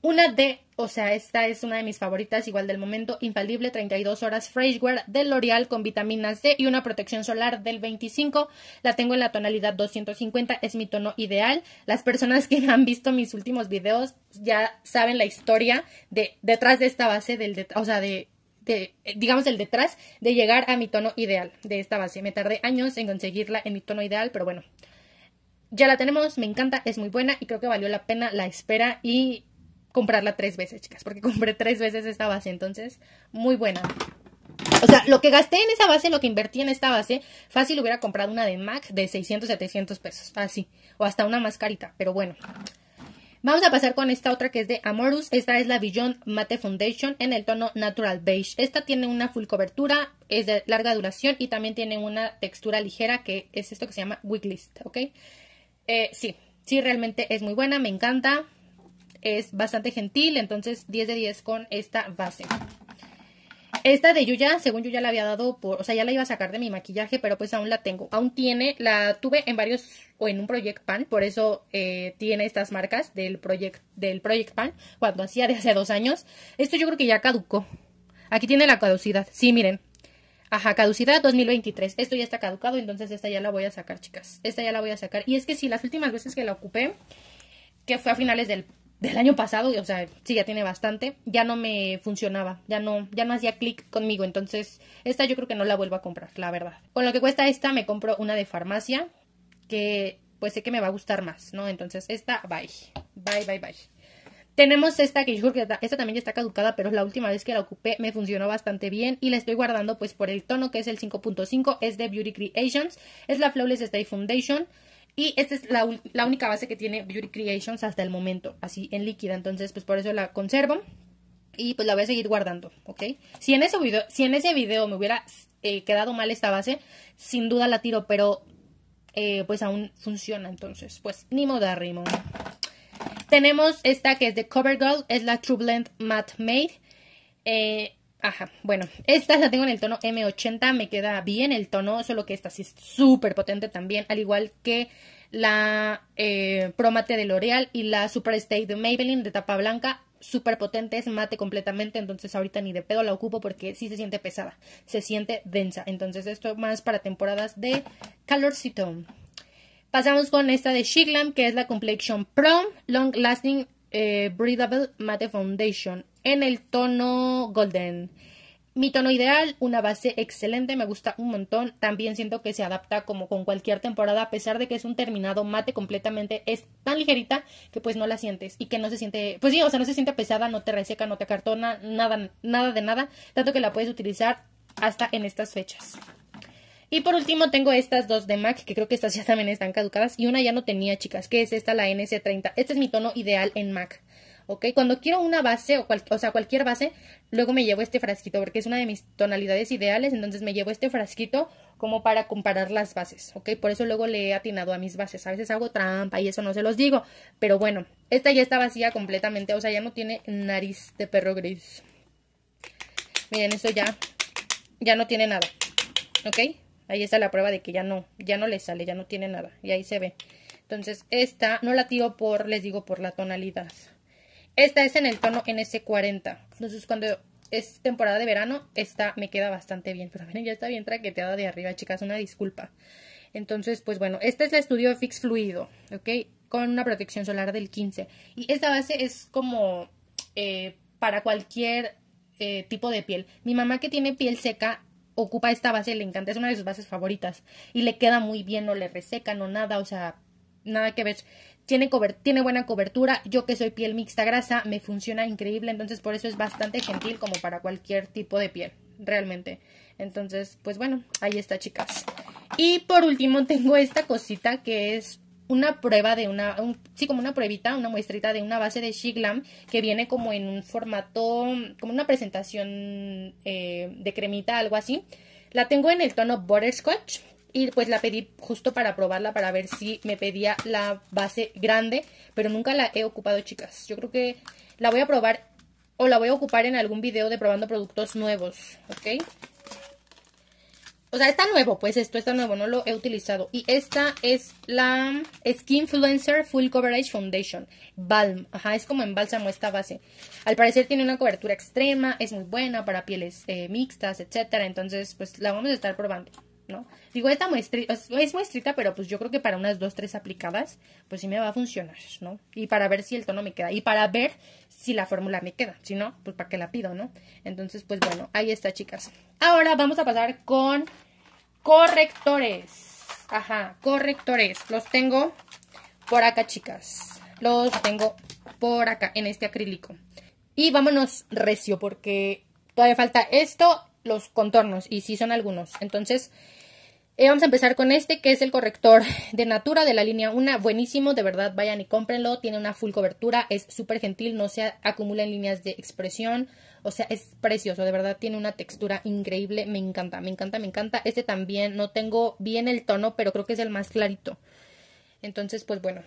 A: Una de, o sea, esta es una de mis favoritas, igual del momento, infalible 32 horas Freshwear de L'Oreal con vitamina C y una protección solar del 25. La tengo en la tonalidad 250, es mi tono ideal. Las personas que han visto mis últimos videos ya saben la historia de detrás de esta base del, o sea, de, digamos, el detrás de llegar a mi tono ideal de esta base. Me tardé años en conseguirla en mi tono ideal, pero bueno, ya la tenemos, me encanta, es muy buena y creo que valió la pena la espera y comprarla tres veces, chicas, porque compré tres veces esta base, entonces, muy buena. O sea, lo que gasté en esa base, lo que invertí en esta base, fácil hubiera comprado una de MAC de 600, 700 pesos, así, o hasta una mascarita, pero bueno. Vamos a pasar con esta otra que es de Amorus, esta es la Beyond Matte Foundation en el tono Natural Beige. Esta tiene una full cobertura, es de larga duración y también tiene una textura ligera que es esto que se llama Wig ¿ok? Eh, sí, sí, realmente es muy buena, me encanta es bastante gentil, entonces 10 de 10 con esta base. Esta de Yuya, según yo ya la había dado por, o sea, ya la iba a sacar de mi maquillaje, pero pues aún la tengo. Aún tiene, la tuve en varios, o en un Project Pan, por eso eh, tiene estas marcas del Project, del Project Pan, cuando hacía de hace dos años. Esto yo creo que ya caducó. Aquí tiene la caducidad, sí, miren. Ajá, caducidad 2023. Esto ya está caducado, entonces esta ya la voy a sacar, chicas. Esta ya la voy a sacar. Y es que sí, las últimas veces que la ocupé, que fue a finales del del año pasado, o sea, sí, ya tiene bastante, ya no me funcionaba, ya no, ya no hacía clic conmigo, entonces esta yo creo que no la vuelvo a comprar, la verdad. Con lo que cuesta esta, me compro una de farmacia, que pues sé que me va a gustar más, ¿no? Entonces esta, bye, bye, bye, bye. Tenemos esta que yo creo que esta también ya está caducada, pero es la última vez que la ocupé, me funcionó bastante bien y la estoy guardando pues por el tono que es el 5.5, es de Beauty Creations, es la Flawless Stay Foundation, y esta es la, única base que tiene Beauty Creations hasta el momento, así en líquida. Entonces, pues por eso la conservo y pues la voy a seguir guardando, ¿ok? Si en ese video, si en ese me hubiera eh, quedado mal esta base, sin duda la tiro, pero eh, pues aún funciona, entonces, pues ni modo rimo. Tenemos esta que es de CoverGirl, es la True Blend Matte Made. Eh, Ajá, bueno, esta la tengo en el tono M80, me queda bien el tono, solo que esta sí es súper potente también, al igual que la eh, Promate de L'Oreal y la Super Stay de Maybelline de tapa blanca, súper potente, es mate completamente, entonces ahorita ni de pedo la ocupo porque sí se siente pesada, se siente densa, entonces esto más para temporadas de calorcito. Pasamos con esta de Shiglam, que es la Complexion Pro Long Lasting eh, Breathable Matte Foundation en el tono golden. Mi tono ideal, una base excelente, me gusta un montón. También siento que se adapta como con cualquier temporada, a pesar de que es un terminado mate completamente. Es tan ligerita que pues no la sientes y que no se siente, pues sí, o sea, no se siente pesada, no te reseca, no te acartona. nada, nada de nada. Tanto que la puedes utilizar hasta en estas fechas. Y por último tengo estas dos de MAC, que creo que estas ya también están caducadas. Y una ya no tenía, chicas, que es esta, la NC30. Este es mi tono ideal en MAC. ¿ok? Cuando quiero una base, o, o sea, cualquier base, luego me llevo este frasquito, porque es una de mis tonalidades ideales, entonces me llevo este frasquito como para comparar las bases, ¿ok? Por eso luego le he atinado a mis bases, a veces hago trampa y eso no se los digo, pero bueno, esta ya está vacía completamente, o sea, ya no tiene nariz de perro gris. Miren, eso ya, ya no tiene nada, ¿ok? Ahí está la prueba de que ya no, ya no le sale, ya no tiene nada, y ahí se ve. Entonces, esta no la tiro por, les digo, por la tonalidad. Esta es en el tono NS40. Entonces cuando es temporada de verano, esta me queda bastante bien. Pero miren, ya está bien traqueteada de arriba, chicas, una disculpa. Entonces, pues bueno, esta es la Studio Fix Fluido, ¿ok? Con una protección solar del 15. Y esta base es como eh, para cualquier eh, tipo de piel. Mi mamá que tiene piel seca ocupa esta base, le encanta, es una de sus bases favoritas. Y le queda muy bien, no le reseca, no nada, o sea, nada que ver tiene, tiene buena cobertura, yo que soy piel mixta grasa, me funciona increíble, entonces por eso es bastante gentil como para cualquier tipo de piel, realmente. Entonces, pues bueno, ahí está chicas. Y por último tengo esta cosita que es una prueba de una, sí, como una pruebita, una muestrita de una base de Shiglam que viene como en un formato, como una presentación eh, de cremita, algo así. La tengo en el tono Butterscotch, pues la pedí justo para probarla, para ver si me pedía la base grande, pero nunca la he ocupado, chicas. Yo creo que la voy a probar o la voy a ocupar en algún video de probando productos nuevos, ¿ok? O sea, está nuevo, pues esto está nuevo, no lo he utilizado. Y esta es la Skinfluencer Full Coverage Foundation Balm. Ajá, es como en bálsamo esta base. Al parecer tiene una cobertura extrema, es muy buena para pieles eh, mixtas, etcétera. Entonces, pues la vamos a estar probando. ¿no? Digo, esta muy es muy estricta, pero pues yo creo que para unas dos, tres aplicadas, pues sí me va a funcionar, ¿no? Y para ver si el tono me queda, y para ver si la fórmula me queda, si no, pues para qué la pido, ¿no? Entonces, pues bueno, ahí está, chicas. Ahora vamos a pasar con correctores. Ajá, correctores. Los tengo por acá, chicas. Los tengo por acá, en este acrílico. Y vámonos recio, porque todavía falta esto, los contornos, y sí son algunos. Entonces, eh, vamos a empezar con este, que es el corrector de Natura de la línea 1. Buenísimo, de verdad, vayan y cómprenlo. Tiene una full cobertura, es súper gentil, no se acumula en líneas de expresión. O sea, es precioso, de verdad, tiene una textura increíble. Me encanta, me encanta, me encanta. Este también, no tengo bien el tono, pero creo que es el más clarito. Entonces, pues bueno,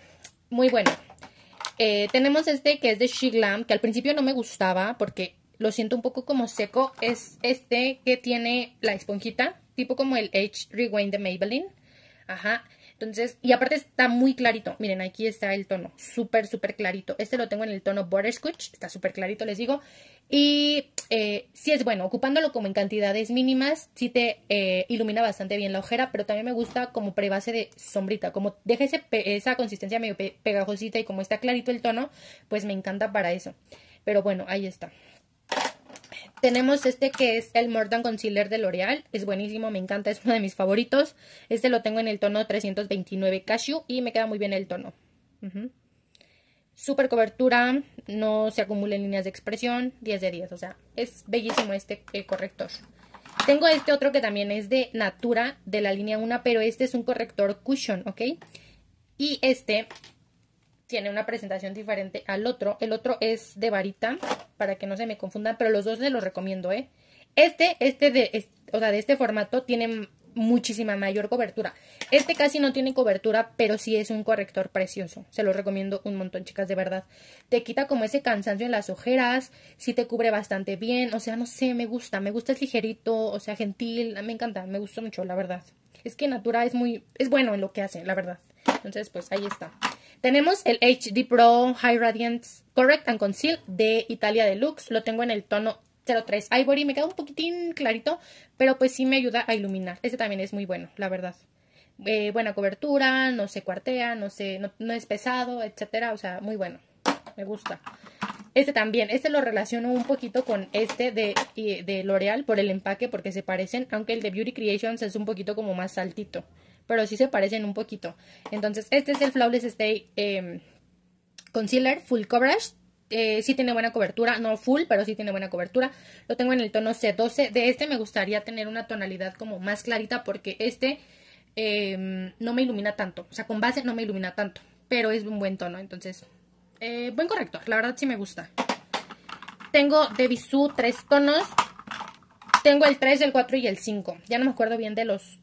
A: muy bueno. Eh, tenemos este que es de Shiglam que al principio no me gustaba porque lo siento un poco como seco. Es este que tiene la esponjita tipo como el Edge Rewind de Maybelline. Ajá. Entonces, y aparte está muy clarito. Miren, aquí está el tono, súper, súper clarito. Este lo tengo en el tono Butterscotch, está súper clarito, les digo. Y eh, sí es bueno, ocupándolo como en cantidades mínimas, sí te eh, ilumina bastante bien la ojera, pero también me gusta como prebase de sombrita, como deja esa consistencia medio pegajosita y como está clarito el tono, pues me encanta para eso. Pero bueno, ahí está. Tenemos este que es el Mordan Concealer de L'Oreal. Es buenísimo, me encanta, es uno de mis favoritos. Este lo tengo en el tono 329 Cashew y me queda muy bien el tono. Super cobertura, no se acumulan líneas de expresión, 10 de 10. O sea, es bellísimo este corrector. Tengo este otro que también es de Natura, de la línea 1, pero este es un corrector cushion, ¿ok? Y este tiene una presentación diferente al otro. El otro es de varita, para que no se me confundan, pero los dos se los recomiendo, ¿eh? Este, este de, o sea, de este formato tiene muchísima mayor cobertura. Este casi no tiene cobertura, pero sí es un corrector precioso. Se los recomiendo un montón, chicas, de verdad. Te quita como ese cansancio en las ojeras, sí te cubre bastante bien, o sea, no sé, me gusta, me gusta, es ligerito, o sea, gentil, me encanta, me gusta mucho, la verdad. Es que Natura es muy, es bueno en lo que hace, la verdad. Entonces, pues ahí está. Tenemos el HD Pro High Radiance Correct and Conceal de Italia Deluxe. Lo tengo en el tono 03 Ivory. Me queda un poquitín clarito, pero pues sí me ayuda a iluminar. Este también es muy bueno, la verdad. Eh, buena cobertura, no se cuartea, no, se, no, es pesado, etcétera. O sea, muy bueno. Me gusta. Este también, este lo relaciono un poquito con este de, eh, de L'Oreal por el empaque, porque se parecen, aunque el de Beauty Creations es un poquito como más saltito pero sí se parecen un poquito. Entonces, este es el Flawless Stay em, Concealer Full Coverage. Eh, sí tiene buena cobertura, no full, pero sí tiene buena cobertura. Lo tengo en el tono C12. De este me gustaría tener una tonalidad como más clarita porque este em, no me ilumina tanto. O sea, con base no me ilumina tanto, pero es un buen tono. Entonces, eh, buen corrector. La verdad sí me gusta. Tengo de Bisú tres tonos. Tengo el 3, el 4 y el 5. Ya no me acuerdo bien de los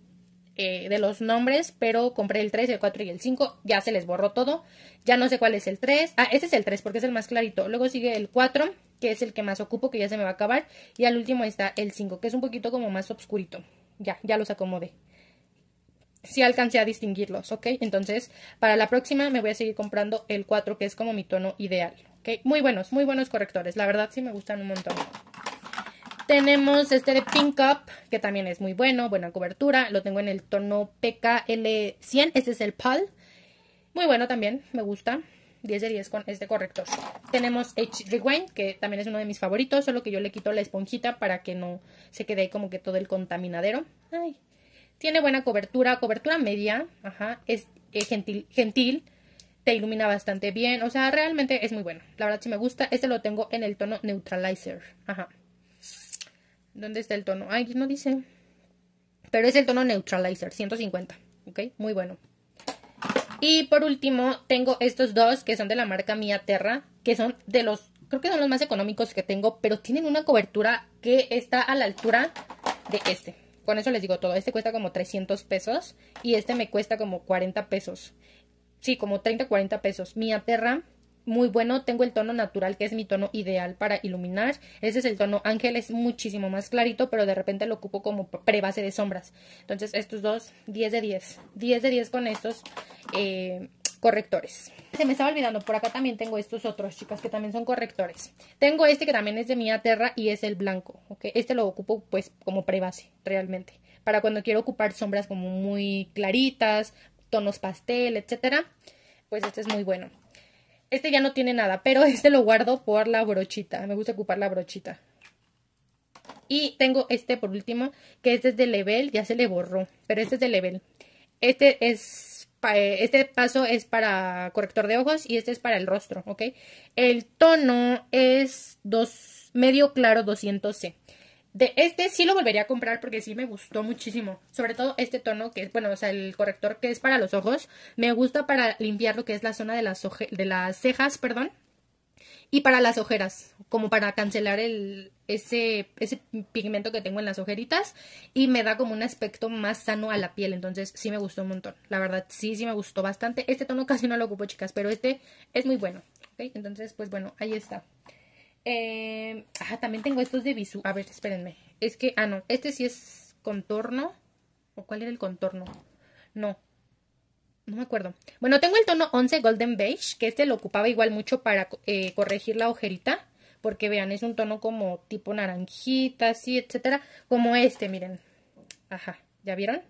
A: eh, de los nombres, pero compré el 3, el 4 y el 5, ya se les borró todo, ya no sé cuál es el 3, ah, ese es el 3 porque es el más clarito, luego sigue el 4, que es el que más ocupo, que ya se me va a acabar, y al último está el 5, que es un poquito como más oscurito, ya, ya los acomodé. Si alcancé a distinguirlos, ¿ok? Entonces, para la próxima me voy a seguir comprando el 4, que es como mi tono ideal, ¿ok? Muy buenos, muy buenos correctores, la verdad sí me gustan un montón. Tenemos este de Pink Up, que también es muy bueno, buena cobertura. Lo tengo en el tono PKL100, este es el PAL. Muy bueno también, me gusta. 10 de 10 con este corrector. Tenemos H Rewind, que también es uno de mis favoritos, solo que yo le quito la esponjita para que no se quede como que todo el contaminadero. Tiene buena cobertura, cobertura media, ajá, es eh, gentil, gentil, te ilumina bastante bien, o sea, realmente es muy bueno. La verdad sí me gusta, este lo tengo en el tono Neutralizer, ajá. ¿Dónde está el tono? Ay, no dice. Pero es el tono Neutralizer, 150. ¿Ok? Muy bueno. Y por último, tengo estos dos que son de la marca Mia Terra, que son de los, creo que son los más económicos que tengo, pero tienen una cobertura que está a la altura de este. Con eso les digo todo. Este cuesta como 300 pesos y este me cuesta como 40 pesos. Sí, como 30, 40 pesos. Mia Terra muy bueno, tengo el tono natural que es mi tono ideal para iluminar, ese es el tono ángel, es muchísimo más clarito, pero de repente lo ocupo como prebase de sombras, entonces estos dos, 10 de 10, 10 de 10 con estos eh, correctores. Se me estaba olvidando, por acá también tengo estos otros, chicas, que también son correctores. Tengo este que también es de mi aterra y es el blanco, Este lo ocupo pues como prebase, realmente, para cuando quiero ocupar sombras como muy claritas, tonos pastel, etcétera, pues este es muy bueno. Este ya no tiene nada, pero este lo guardo por la brochita. Me gusta ocupar la brochita. Y tengo este por último, que este es de level, ya se le borró, pero este es de level. Este es eh, este paso es para corrector de ojos y este es para el rostro, ¿ok? El tono es dos, medio claro 200C. De este sí lo volvería a comprar porque sí me gustó muchísimo. Sobre todo este tono que es, bueno, o sea, el corrector que es para los ojos. Me gusta para limpiar lo que es la zona de las, de las cejas, perdón. Y para las ojeras, como para cancelar el, ese, ese pigmento que tengo en las ojeritas. Y me da como un aspecto más sano a la piel. Entonces sí me gustó un montón. La verdad, sí, sí me gustó bastante. Este tono casi no lo ocupo, chicas, pero este es muy bueno. Entonces, pues bueno, ahí está. Em, ajá, también tengo estos de Bisú. A ver, espérenme. Es que, ah, no. Este sí es contorno. ¿O cuál era el contorno? No. No me acuerdo. Bueno, tengo el tono 11 Golden Beige, que este lo ocupaba igual mucho para eh, corregir la ojerita. Porque vean, es un tono como tipo naranjita, así, etcétera. Como este, miren. Ajá, ¿ya vieron?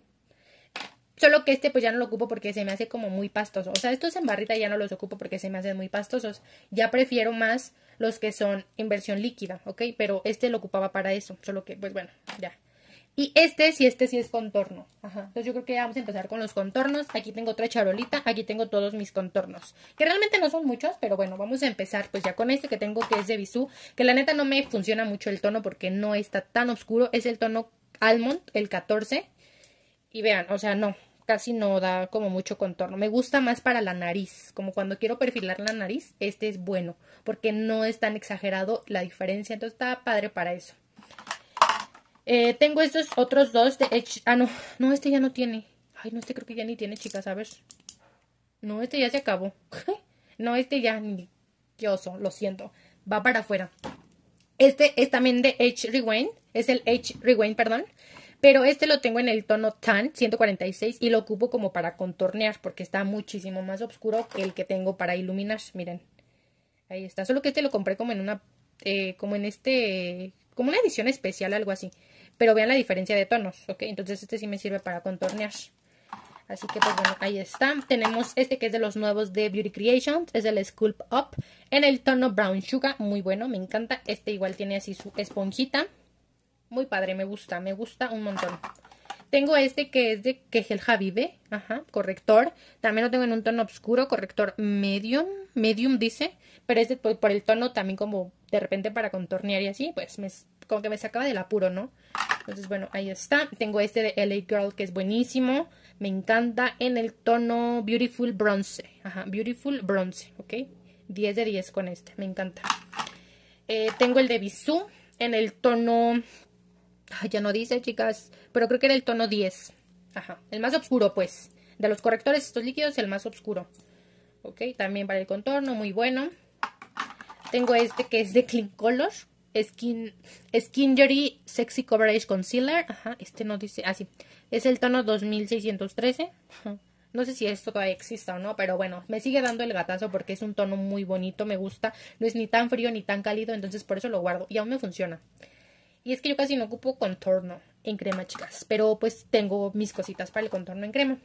A: Solo que este pues ya no lo ocupo porque se me hace como muy pastoso. O sea, estos en barrita ya no los ocupo porque se me hacen muy pastosos. Ya prefiero más los que son en versión líquida, ¿ok? Pero este lo ocupaba para eso. Solo que, pues bueno, ya. Y este si este sí es contorno. Ajá. Entonces yo creo que vamos a empezar con los contornos. Aquí tengo otra charolita, aquí tengo todos mis contornos. Que realmente no son muchos, pero bueno, vamos a empezar pues ya con este que tengo que es de Bisú. Que la neta no me funciona mucho el tono porque no está tan oscuro. Es el tono Almond, el 14. Y vean, o sea, no, casi no da como mucho contorno. Me gusta más para la nariz, como cuando quiero perfilar la nariz, este es bueno, porque no es tan exagerado la diferencia, entonces está padre para eso. Eh, tengo estos otros dos de Edge, ah no, no, este ya no tiene, ay no, este creo que ya ni tiene chicas, a ver, no, este ya se acabó, no, este ya ni, yo lo siento, va para afuera. Este es también de Edge Rewind, es el Edge Rewind, perdón pero este lo tengo en el tono tan 146 y lo ocupo como para contornear porque está muchísimo más oscuro que el que tengo para iluminar, miren. Ahí está, solo que este lo compré como en una, eh, como en este, como una edición especial, algo así. Pero vean la diferencia de tonos, ¿ok? Entonces este sí me sirve para contornear. Así que pues bueno, ahí está. Tenemos este que es de los nuevos de Beauty Creations, es el Sculpt Up en el tono Brown Sugar, muy bueno, me encanta. Este igual tiene así su esponjita. Muy padre, me gusta, me gusta un montón. Tengo este que es de Kegel Javive, ajá, corrector. También lo tengo en un tono oscuro, corrector medium, medium dice. Pero este por, el tono también como de repente para contornear y así, pues como que me sacaba del apuro, ¿no? Entonces, bueno, ahí está. Tengo este de LA Girl que es buenísimo. Me encanta en el tono Beautiful Bronze. Ajá, Beautiful Bronze, ¿ok? 10 de 10 con este, me encanta. Eh, tengo el de Bisú en el tono ya no dice, chicas, pero creo que era el tono 10. Ajá, el más oscuro, pues. De los correctores estos líquidos, el más oscuro. Ok, también para el contorno, muy bueno. Tengo este que es de Clean Color. Skin, Jerry Sexy Coverage Concealer. Ajá, este no dice, así. Ah, es el tono 2613. No sé si esto todavía exista o no, pero bueno, me sigue dando el gatazo porque es un tono muy bonito, me gusta. No es ni tan frío ni tan cálido, entonces por eso lo guardo. Y aún me funciona. Y es que yo casi no ocupo contorno en crema, chicas. Pero pues tengo mis cositas para el contorno en crema.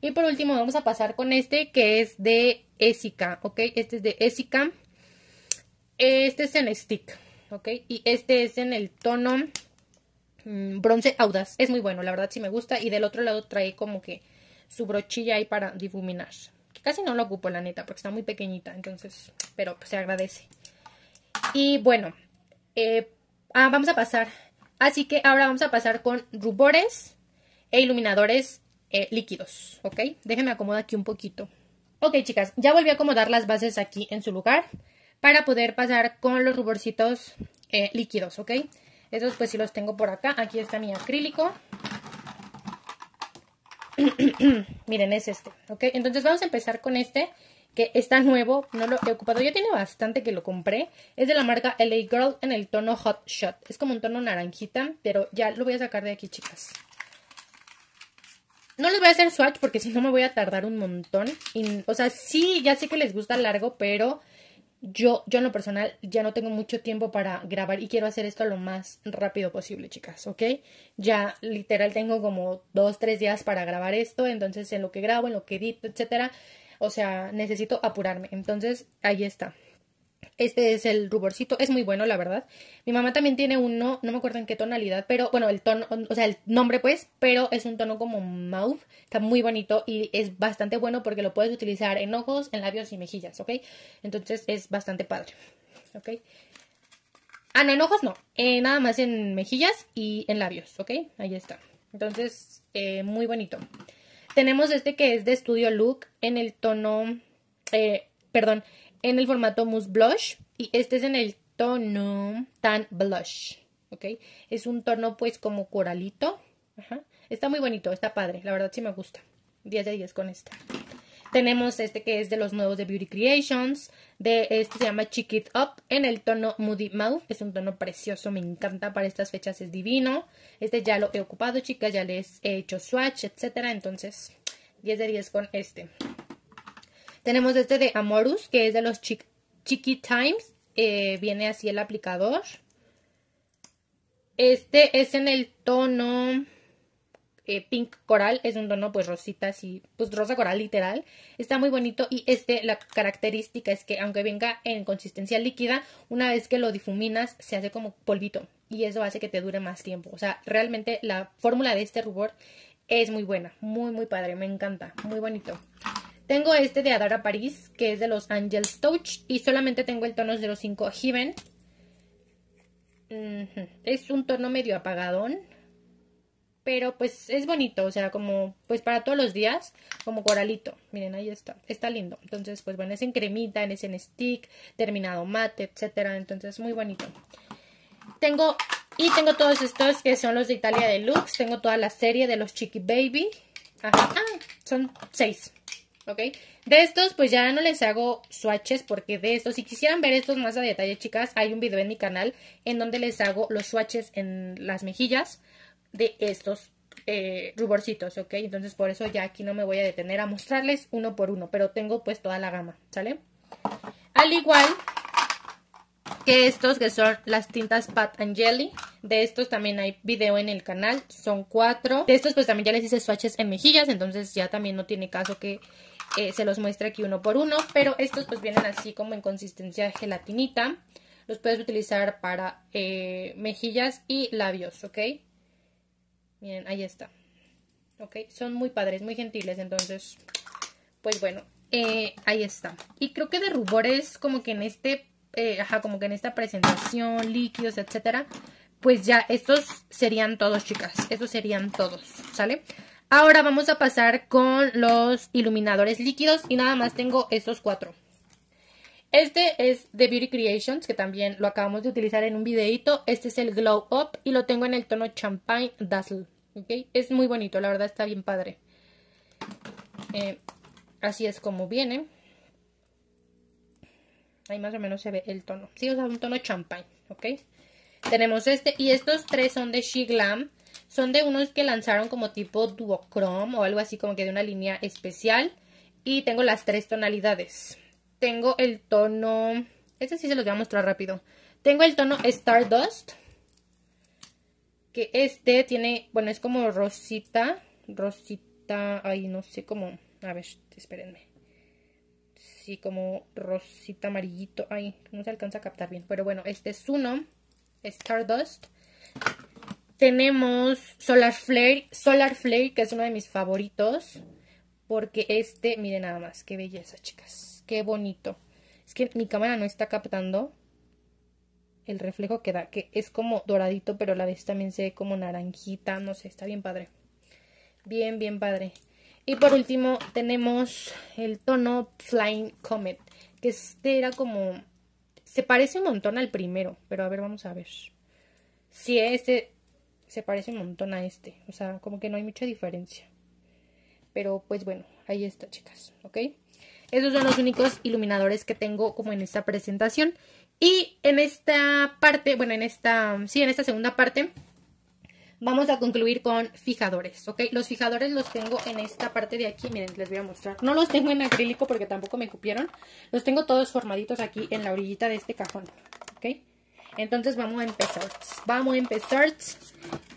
A: Y por último vamos a pasar con este que es de Esica, ¿ok? Este es de Essica. Este es en stick, ¿ok? Y este es en el tono mm, bronce audaz. Es muy bueno, la verdad sí me gusta. Y del otro lado trae como que su brochilla ahí para difuminar. Que casi no lo ocupo, la neta, porque está muy pequeñita. Entonces, pero pues, se agradece. Y bueno, eh, Ah, vamos a pasar. Así que ahora vamos a pasar con rubores e iluminadores eh, líquidos, ¿ok? Déjenme acomodar aquí un poquito. Ok, chicas, ya volví a acomodar las bases aquí en su lugar para poder pasar con los ruborcitos eh, líquidos, ¿ok? Esos, pues sí los tengo por acá. Aquí está mi acrílico. Miren, es este, ¿ok? Entonces vamos a empezar con este está nuevo, no lo he ocupado. Yo tiene bastante que lo compré. Es de la marca LA Girl en el tono Hot Shot. Es como un tono naranjita, pero ya lo voy a sacar de aquí, chicas. No les voy a hacer swatch porque si no me voy a tardar un montón. Y, o sea, sí, ya sé que les gusta largo, pero yo, yo en lo personal ya no tengo mucho tiempo para grabar y quiero hacer esto lo más rápido posible, chicas, ¿ok? Ya literal tengo como dos, tres días para grabar esto, entonces en lo que grabo, en lo que edito, etcétera, o sea, necesito apurarme. Entonces, ahí está. Este es el ruborcito, es muy bueno, la verdad. Mi mamá también tiene uno, no me acuerdo en qué tonalidad, pero bueno, el tono, o sea, el nombre pues, pero es un tono como mauve, está muy bonito y es bastante bueno porque lo puedes utilizar en ojos, en labios y mejillas, ¿ok? Entonces es bastante padre, ¿ok? Ah, no, en ojos no, eh, nada más en mejillas y en labios, ¿ok? Ahí está. Entonces, eh, muy bonito. Tenemos este que es de Studio Look en el tono, eh, perdón, en el formato Mousse Blush. Y este es en el tono Tan Blush, ¿ok? Es un tono pues como coralito. Está muy bonito, está padre. La verdad sí me gusta. 10 de 10 con esta. Tenemos este que es de los nuevos de Beauty Creations. De este se llama Chick It Up en el tono Moody Mouth. Es un tono precioso, me encanta para estas fechas, es divino. Este ya lo he ocupado, chicas, ya les he hecho swatch, etcétera. Entonces, 10 de 10 con este. Tenemos este de Amorus, que es de los Chick It Times. Eh, viene así el aplicador. Este es en el tono eh, pink coral, es un tono pues rosita, así, pues rosa coral literal. Está muy bonito y este, la característica es que aunque venga en consistencia líquida, una vez que lo difuminas se hace como polvito y eso hace que te dure más tiempo. O sea, realmente la fórmula de este rubor es muy buena, muy muy padre, me encanta, muy bonito. Tengo este de Adara Paris que es de los Angels Touch. Y solamente tengo el tono 05 Heaven. Es un tono medio apagadón pero pues es bonito, o sea, como pues para todos los días, como coralito. Miren, ahí está, está lindo. Entonces, pues bueno, es en cremita, es en stick, terminado mate, etcétera. Entonces, muy bonito. Tengo y tengo todos estos que son los de Italia Deluxe, tengo toda la serie de los Chiqui Baby. Ah, son seis. ¿Ok? De estos, pues ya no les hago swatches porque de estos, si quisieran ver estos más a detalle, chicas, hay un video en mi canal en donde les hago los swatches en las mejillas de estos eh, ruborcitos, ¿ok? Entonces por eso ya aquí no me voy a detener a mostrarles uno por uno, pero tengo pues toda la gama, ¿sale? Al igual que estos que son las tintas Pat and Jelly, de estos también hay video en el canal, son cuatro. De estos pues también ya les hice swatches en mejillas, entonces ya también no tiene caso que eh, se los muestre aquí uno por uno, pero estos pues vienen así como en consistencia gelatinita. Los puedes utilizar para eh, mejillas y labios, ¿ok? Miren, ahí está. ¿Ok? Son muy padres, muy gentiles, entonces, pues bueno, eh, ahí está. Y creo que de rubores, como que en este, eh, ajá, como que en esta presentación, líquidos, etcétera, pues ya estos serían todos, chicas. Estos serían todos, ¿sale? Ahora vamos a pasar con los iluminadores líquidos y nada más tengo estos cuatro. Este es de Beauty Creations, que también lo acabamos de utilizar en un videito. Este es el Glow Up y lo tengo en el tono Champagne Dazzle. ¿okay? Es muy bonito, la verdad está bien padre. Eh, así es como viene. Ahí más o menos se ve el tono. Sí, o un tono champagne, ¿ok? Tenemos este y estos tres son de She Glam. Son de unos que lanzaron como tipo duochrome o algo así como que de una línea especial. Y tengo las tres tonalidades tengo el tono... Este sí se los voy a mostrar rápido. Tengo el tono Stardust. Que este tiene... Bueno, es como rosita. Rosita... Ay, no sé cómo... A ver, espérenme. Sí, como rosita amarillito. Ay, no se alcanza a captar bien. Pero bueno, este es uno. Stardust. Tenemos Solar Flare. Solar Flare, que es uno de mis favoritos. Porque este, miren nada más, qué belleza, chicas. Qué bonito. Es que mi cámara no está captando el reflejo que da, que es como doradito, pero a la vez también se ve como naranjita, no sé, está bien padre. Bien, bien padre. Y por último tenemos el tono Flying Comet, que este era como... Se parece un montón al primero, pero a ver, vamos a ver. si este se parece un montón a este, o sea, como que no hay mucha diferencia. Pero pues bueno, ahí está, chicas, ¿ok? Esos son los únicos iluminadores que tengo como en esta presentación. Y en esta parte, bueno, en esta, sí, en esta segunda parte, vamos a concluir con fijadores, ¿ok? Los fijadores los tengo en esta parte de aquí, miren, les voy a mostrar. No los tengo en acrílico porque tampoco me cupieron. Los tengo todos formaditos aquí en la orillita de este cajón, ¿ok? Entonces vamos a empezar. Vamos a empezar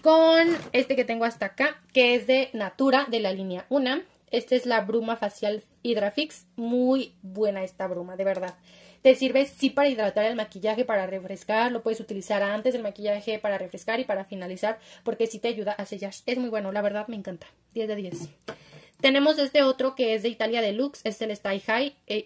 A: con este que tengo hasta acá, que es de Natura, de la línea 1. Esta es la bruma facial Hydrafix, muy buena esta bruma, de verdad. Te sirve sí para hidratar el maquillaje, para refrescar, lo puedes utilizar antes del maquillaje para refrescar y para finalizar, porque sí te ayuda a sellar. Es muy bueno, la verdad me encanta. 10 de 10. Tenemos este otro que es de Italia Deluxe, es el Stay High eh,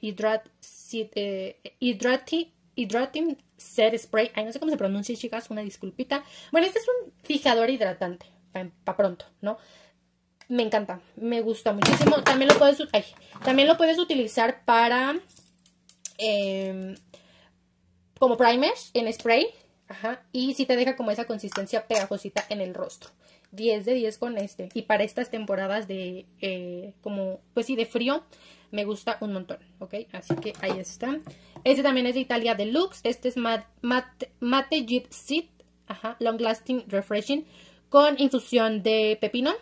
A: eh Set Spray. Ay, no sé cómo se pronuncia, chicas, una disculpita. Bueno, este es un fijador hidratante, para pronto, ¿no? Me encanta, me gusta muchísimo. También lo puedes, también lo puedes utilizar para... Em, como primer en spray. Y si te deja como esa consistencia pegajosita en el rostro. 10 de 10 con este. Y para estas temporadas de, eh, como, pues sí, de frío, me gusta un montón, ¿ok? Así que ahí está. Este también es de Italia Deluxe. Este es Matte Mate Jeep Seed, Long Lasting Refreshing, con infusión de pepino.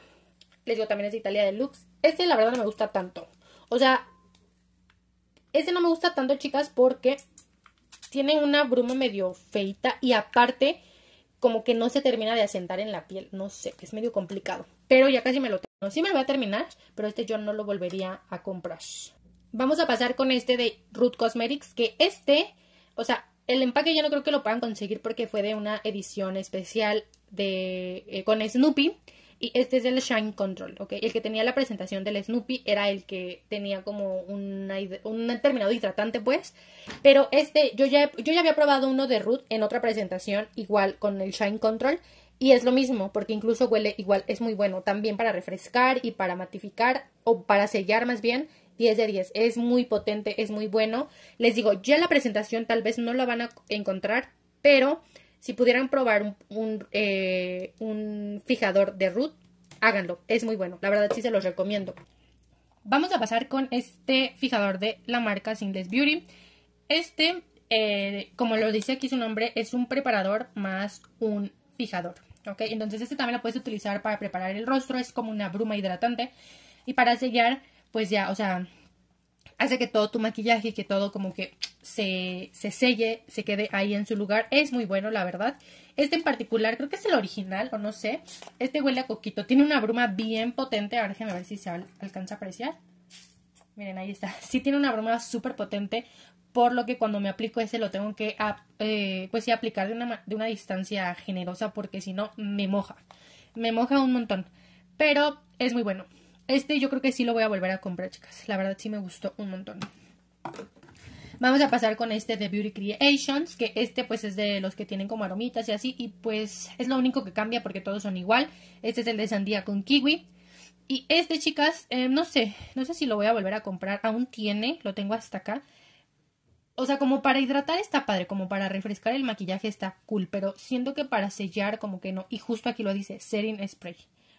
A: Les digo, también es de Italia Deluxe. Este, la verdad, no me gusta tanto. O sea, este no me gusta tanto, chicas, porque tiene una bruma medio feita y aparte como que no se termina de asentar en la piel. No sé, es medio complicado. Pero ya casi me lo tengo. Sí me lo voy a terminar, pero este yo no lo volvería a comprar. Vamos a pasar con este de Root Cosmetics, que este, o sea, el empaque ya no creo que lo puedan conseguir porque fue de una edición especial de eh, con Snoopy. Y este es el Shine Control, ¿ok? El que tenía la presentación del Snoopy era el que tenía como un determinado hidratante, pues. Pero este, yo ya, yo ya había probado uno de Ruth en otra presentación, igual con el Shine Control. Y es lo mismo, porque incluso huele igual, es muy bueno también para refrescar y para matificar, o para sellar más bien, 10 de 10. Es muy potente, es muy bueno. Les digo, ya la presentación tal vez no la van a encontrar, pero si pudieran probar eh, un, fijador de root, háganlo. Es muy bueno. La verdad sí se los recomiendo. Vamos a pasar con este fijador de la marca Sinless Beauty. Este, eh, como lo dice aquí su nombre, es un preparador más un fijador. ¿ok? Entonces este también lo puedes utilizar para preparar el rostro. Es como una bruma hidratante. Y para sellar, pues ya, o sea, hace que todo tu maquillaje, que todo como que se, selle, se quede ahí en su lugar. Es muy bueno, la verdad. Este en particular, creo que es el original, o no sé. Este huele a coquito. Tiene una bruma bien potente. Ahora déjenme ver si se alcanza a apreciar. Miren, ahí está. Sí tiene una bruma súper potente. Por lo que cuando me aplico ese lo tengo que eh, pues aplicar de una distancia generosa. Porque si no, me moja. Me moja un montón. Pero es muy bueno. Este yo creo que sí lo voy a volver a comprar, chicas. La verdad sí me gustó un montón. Vamos a pasar con este de Beauty Creations, que este pues es de los que tienen como aromitas y así. Y pues es lo único que cambia porque todos son igual. Este es el de sandía con kiwi. Y este, chicas, eh, no sé, no sé si lo voy a volver a comprar. Aún tiene, lo tengo hasta acá. O sea, como para hidratar está padre, como para refrescar el maquillaje está cool, pero siento que para sellar como que no. Y justo aquí lo dice, setting spray,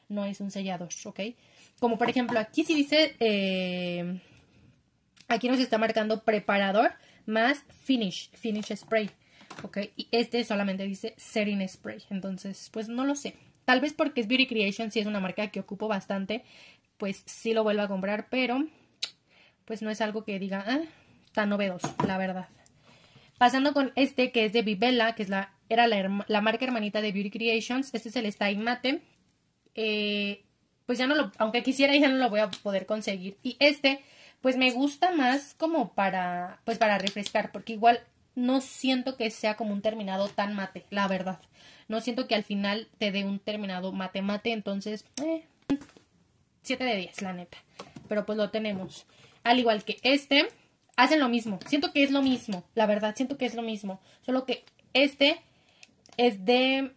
A: no es un sellador, ¿ok? Como por ejemplo, aquí sí dice, eh, aquí nos está marcando preparador más finish, finish spray. Ok, y este solamente dice setting spray. Entonces, pues no lo sé. Tal vez porque es Beauty Creation, si es una marca que ocupo bastante, pues sí lo vuelvo a comprar, pero pues no es algo que diga ah, tan novedoso, la verdad. Pasando con este que es de vivela que es la, era la, la, marca hermanita de Beauty Creations. Este es el Style Mate. Eh, pues ya no lo, aunque quisiera, ya no lo voy a poder conseguir. Y este, pues me gusta más como para, pues para refrescar, porque igual no siento que sea como un terminado tan mate, la verdad. No siento que al final te dé un terminado mate mate, entonces, 7 eh, de 10, la neta. Pero pues lo tenemos. Al igual que este, hacen lo mismo. Siento que es lo mismo, la verdad, siento que es lo mismo. Solo que este es de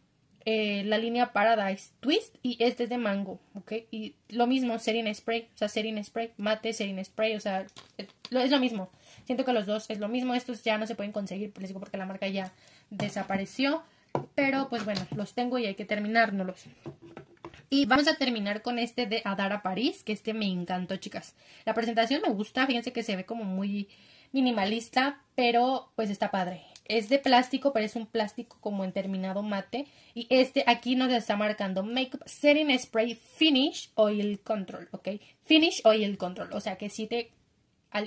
A: eh, la línea Paradise Twist y este es de mango, ¿ok? Y lo mismo, Serine Spray, o sea, Serine Spray, mate, Serine Spray, o sea, eh, es lo mismo. Siento que los dos es lo mismo, estos ya no se pueden conseguir, pues les digo porque la marca ya desapareció, pero pues bueno, los tengo y hay que terminárnoslos. Y vamos a terminar con este de Adara París, que este me encantó, chicas. La presentación me gusta, fíjense que se ve como muy minimalista, pero pues está padre es de plástico, pero es un plástico como en terminado mate. Y este aquí nos está marcando Makeup Setting Spray Finish Oil Control, ¿ok? Finish Oil Control, o sea que si te...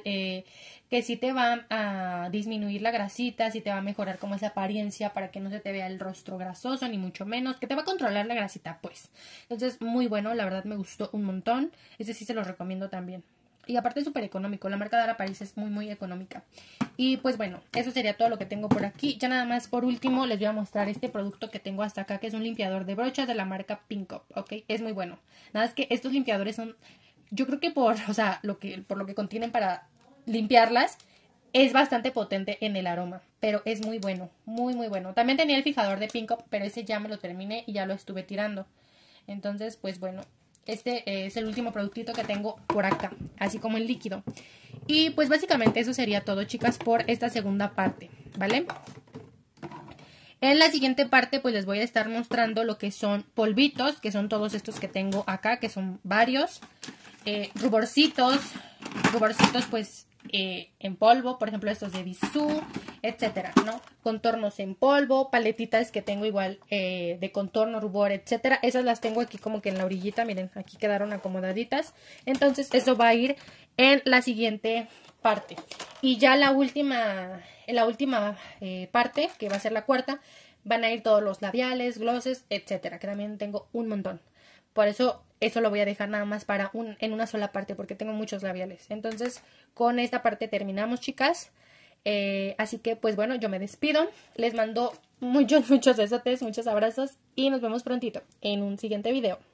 A: Eh, que te va a disminuir la grasita, si te va a mejorar como esa apariencia para que no se te vea el rostro grasoso, ni mucho menos, que te va a controlar la grasita, pues. Entonces, muy bueno, la verdad me gustó un montón. Este sí se los recomiendo también. Y aparte es súper económico, la marca Dara París es muy muy económica. Y pues bueno, eso sería todo lo que tengo por aquí. Ya nada más por último les voy a mostrar este producto que tengo hasta acá, que es un limpiador de brochas de la marca Pink Up, ¿ok? Es muy bueno. Nada es que estos limpiadores son, yo creo que por, o sea, lo que, por lo que contienen para limpiarlas, es bastante potente en el aroma, pero es muy bueno, muy muy bueno. También tenía el fijador de Pink Up, pero ese ya me lo terminé y ya lo estuve tirando. Entonces, pues bueno, este eh, es el último productito que tengo por acá, así como el líquido. Y pues básicamente eso sería todo, chicas, por esta segunda parte, ¿vale? En la siguiente parte pues les voy a estar mostrando lo que son polvitos, que son todos estos que tengo acá, que son varios. Eh, ruborcitos, ruborcitos pues eh, en polvo, por ejemplo estos de Bisú, etcétera, ¿no? Contornos en polvo, paletitas que tengo igual eh, de contorno, rubor, etcétera. Esas las tengo aquí como que en la orillita, miren, aquí quedaron acomodaditas. Entonces eso va a ir en la siguiente parte. Y ya la última, en la última eh, parte, que va a ser la cuarta, van a ir todos los labiales, glosses, etcétera, que también tengo un montón. Por eso eso lo voy a dejar nada más para un, en una sola parte porque tengo muchos labiales. Entonces con esta parte terminamos chicas. Eh, así que pues bueno, yo me despido. Les mando muchos, muchos besotes, muchos abrazos y nos vemos prontito en un siguiente video.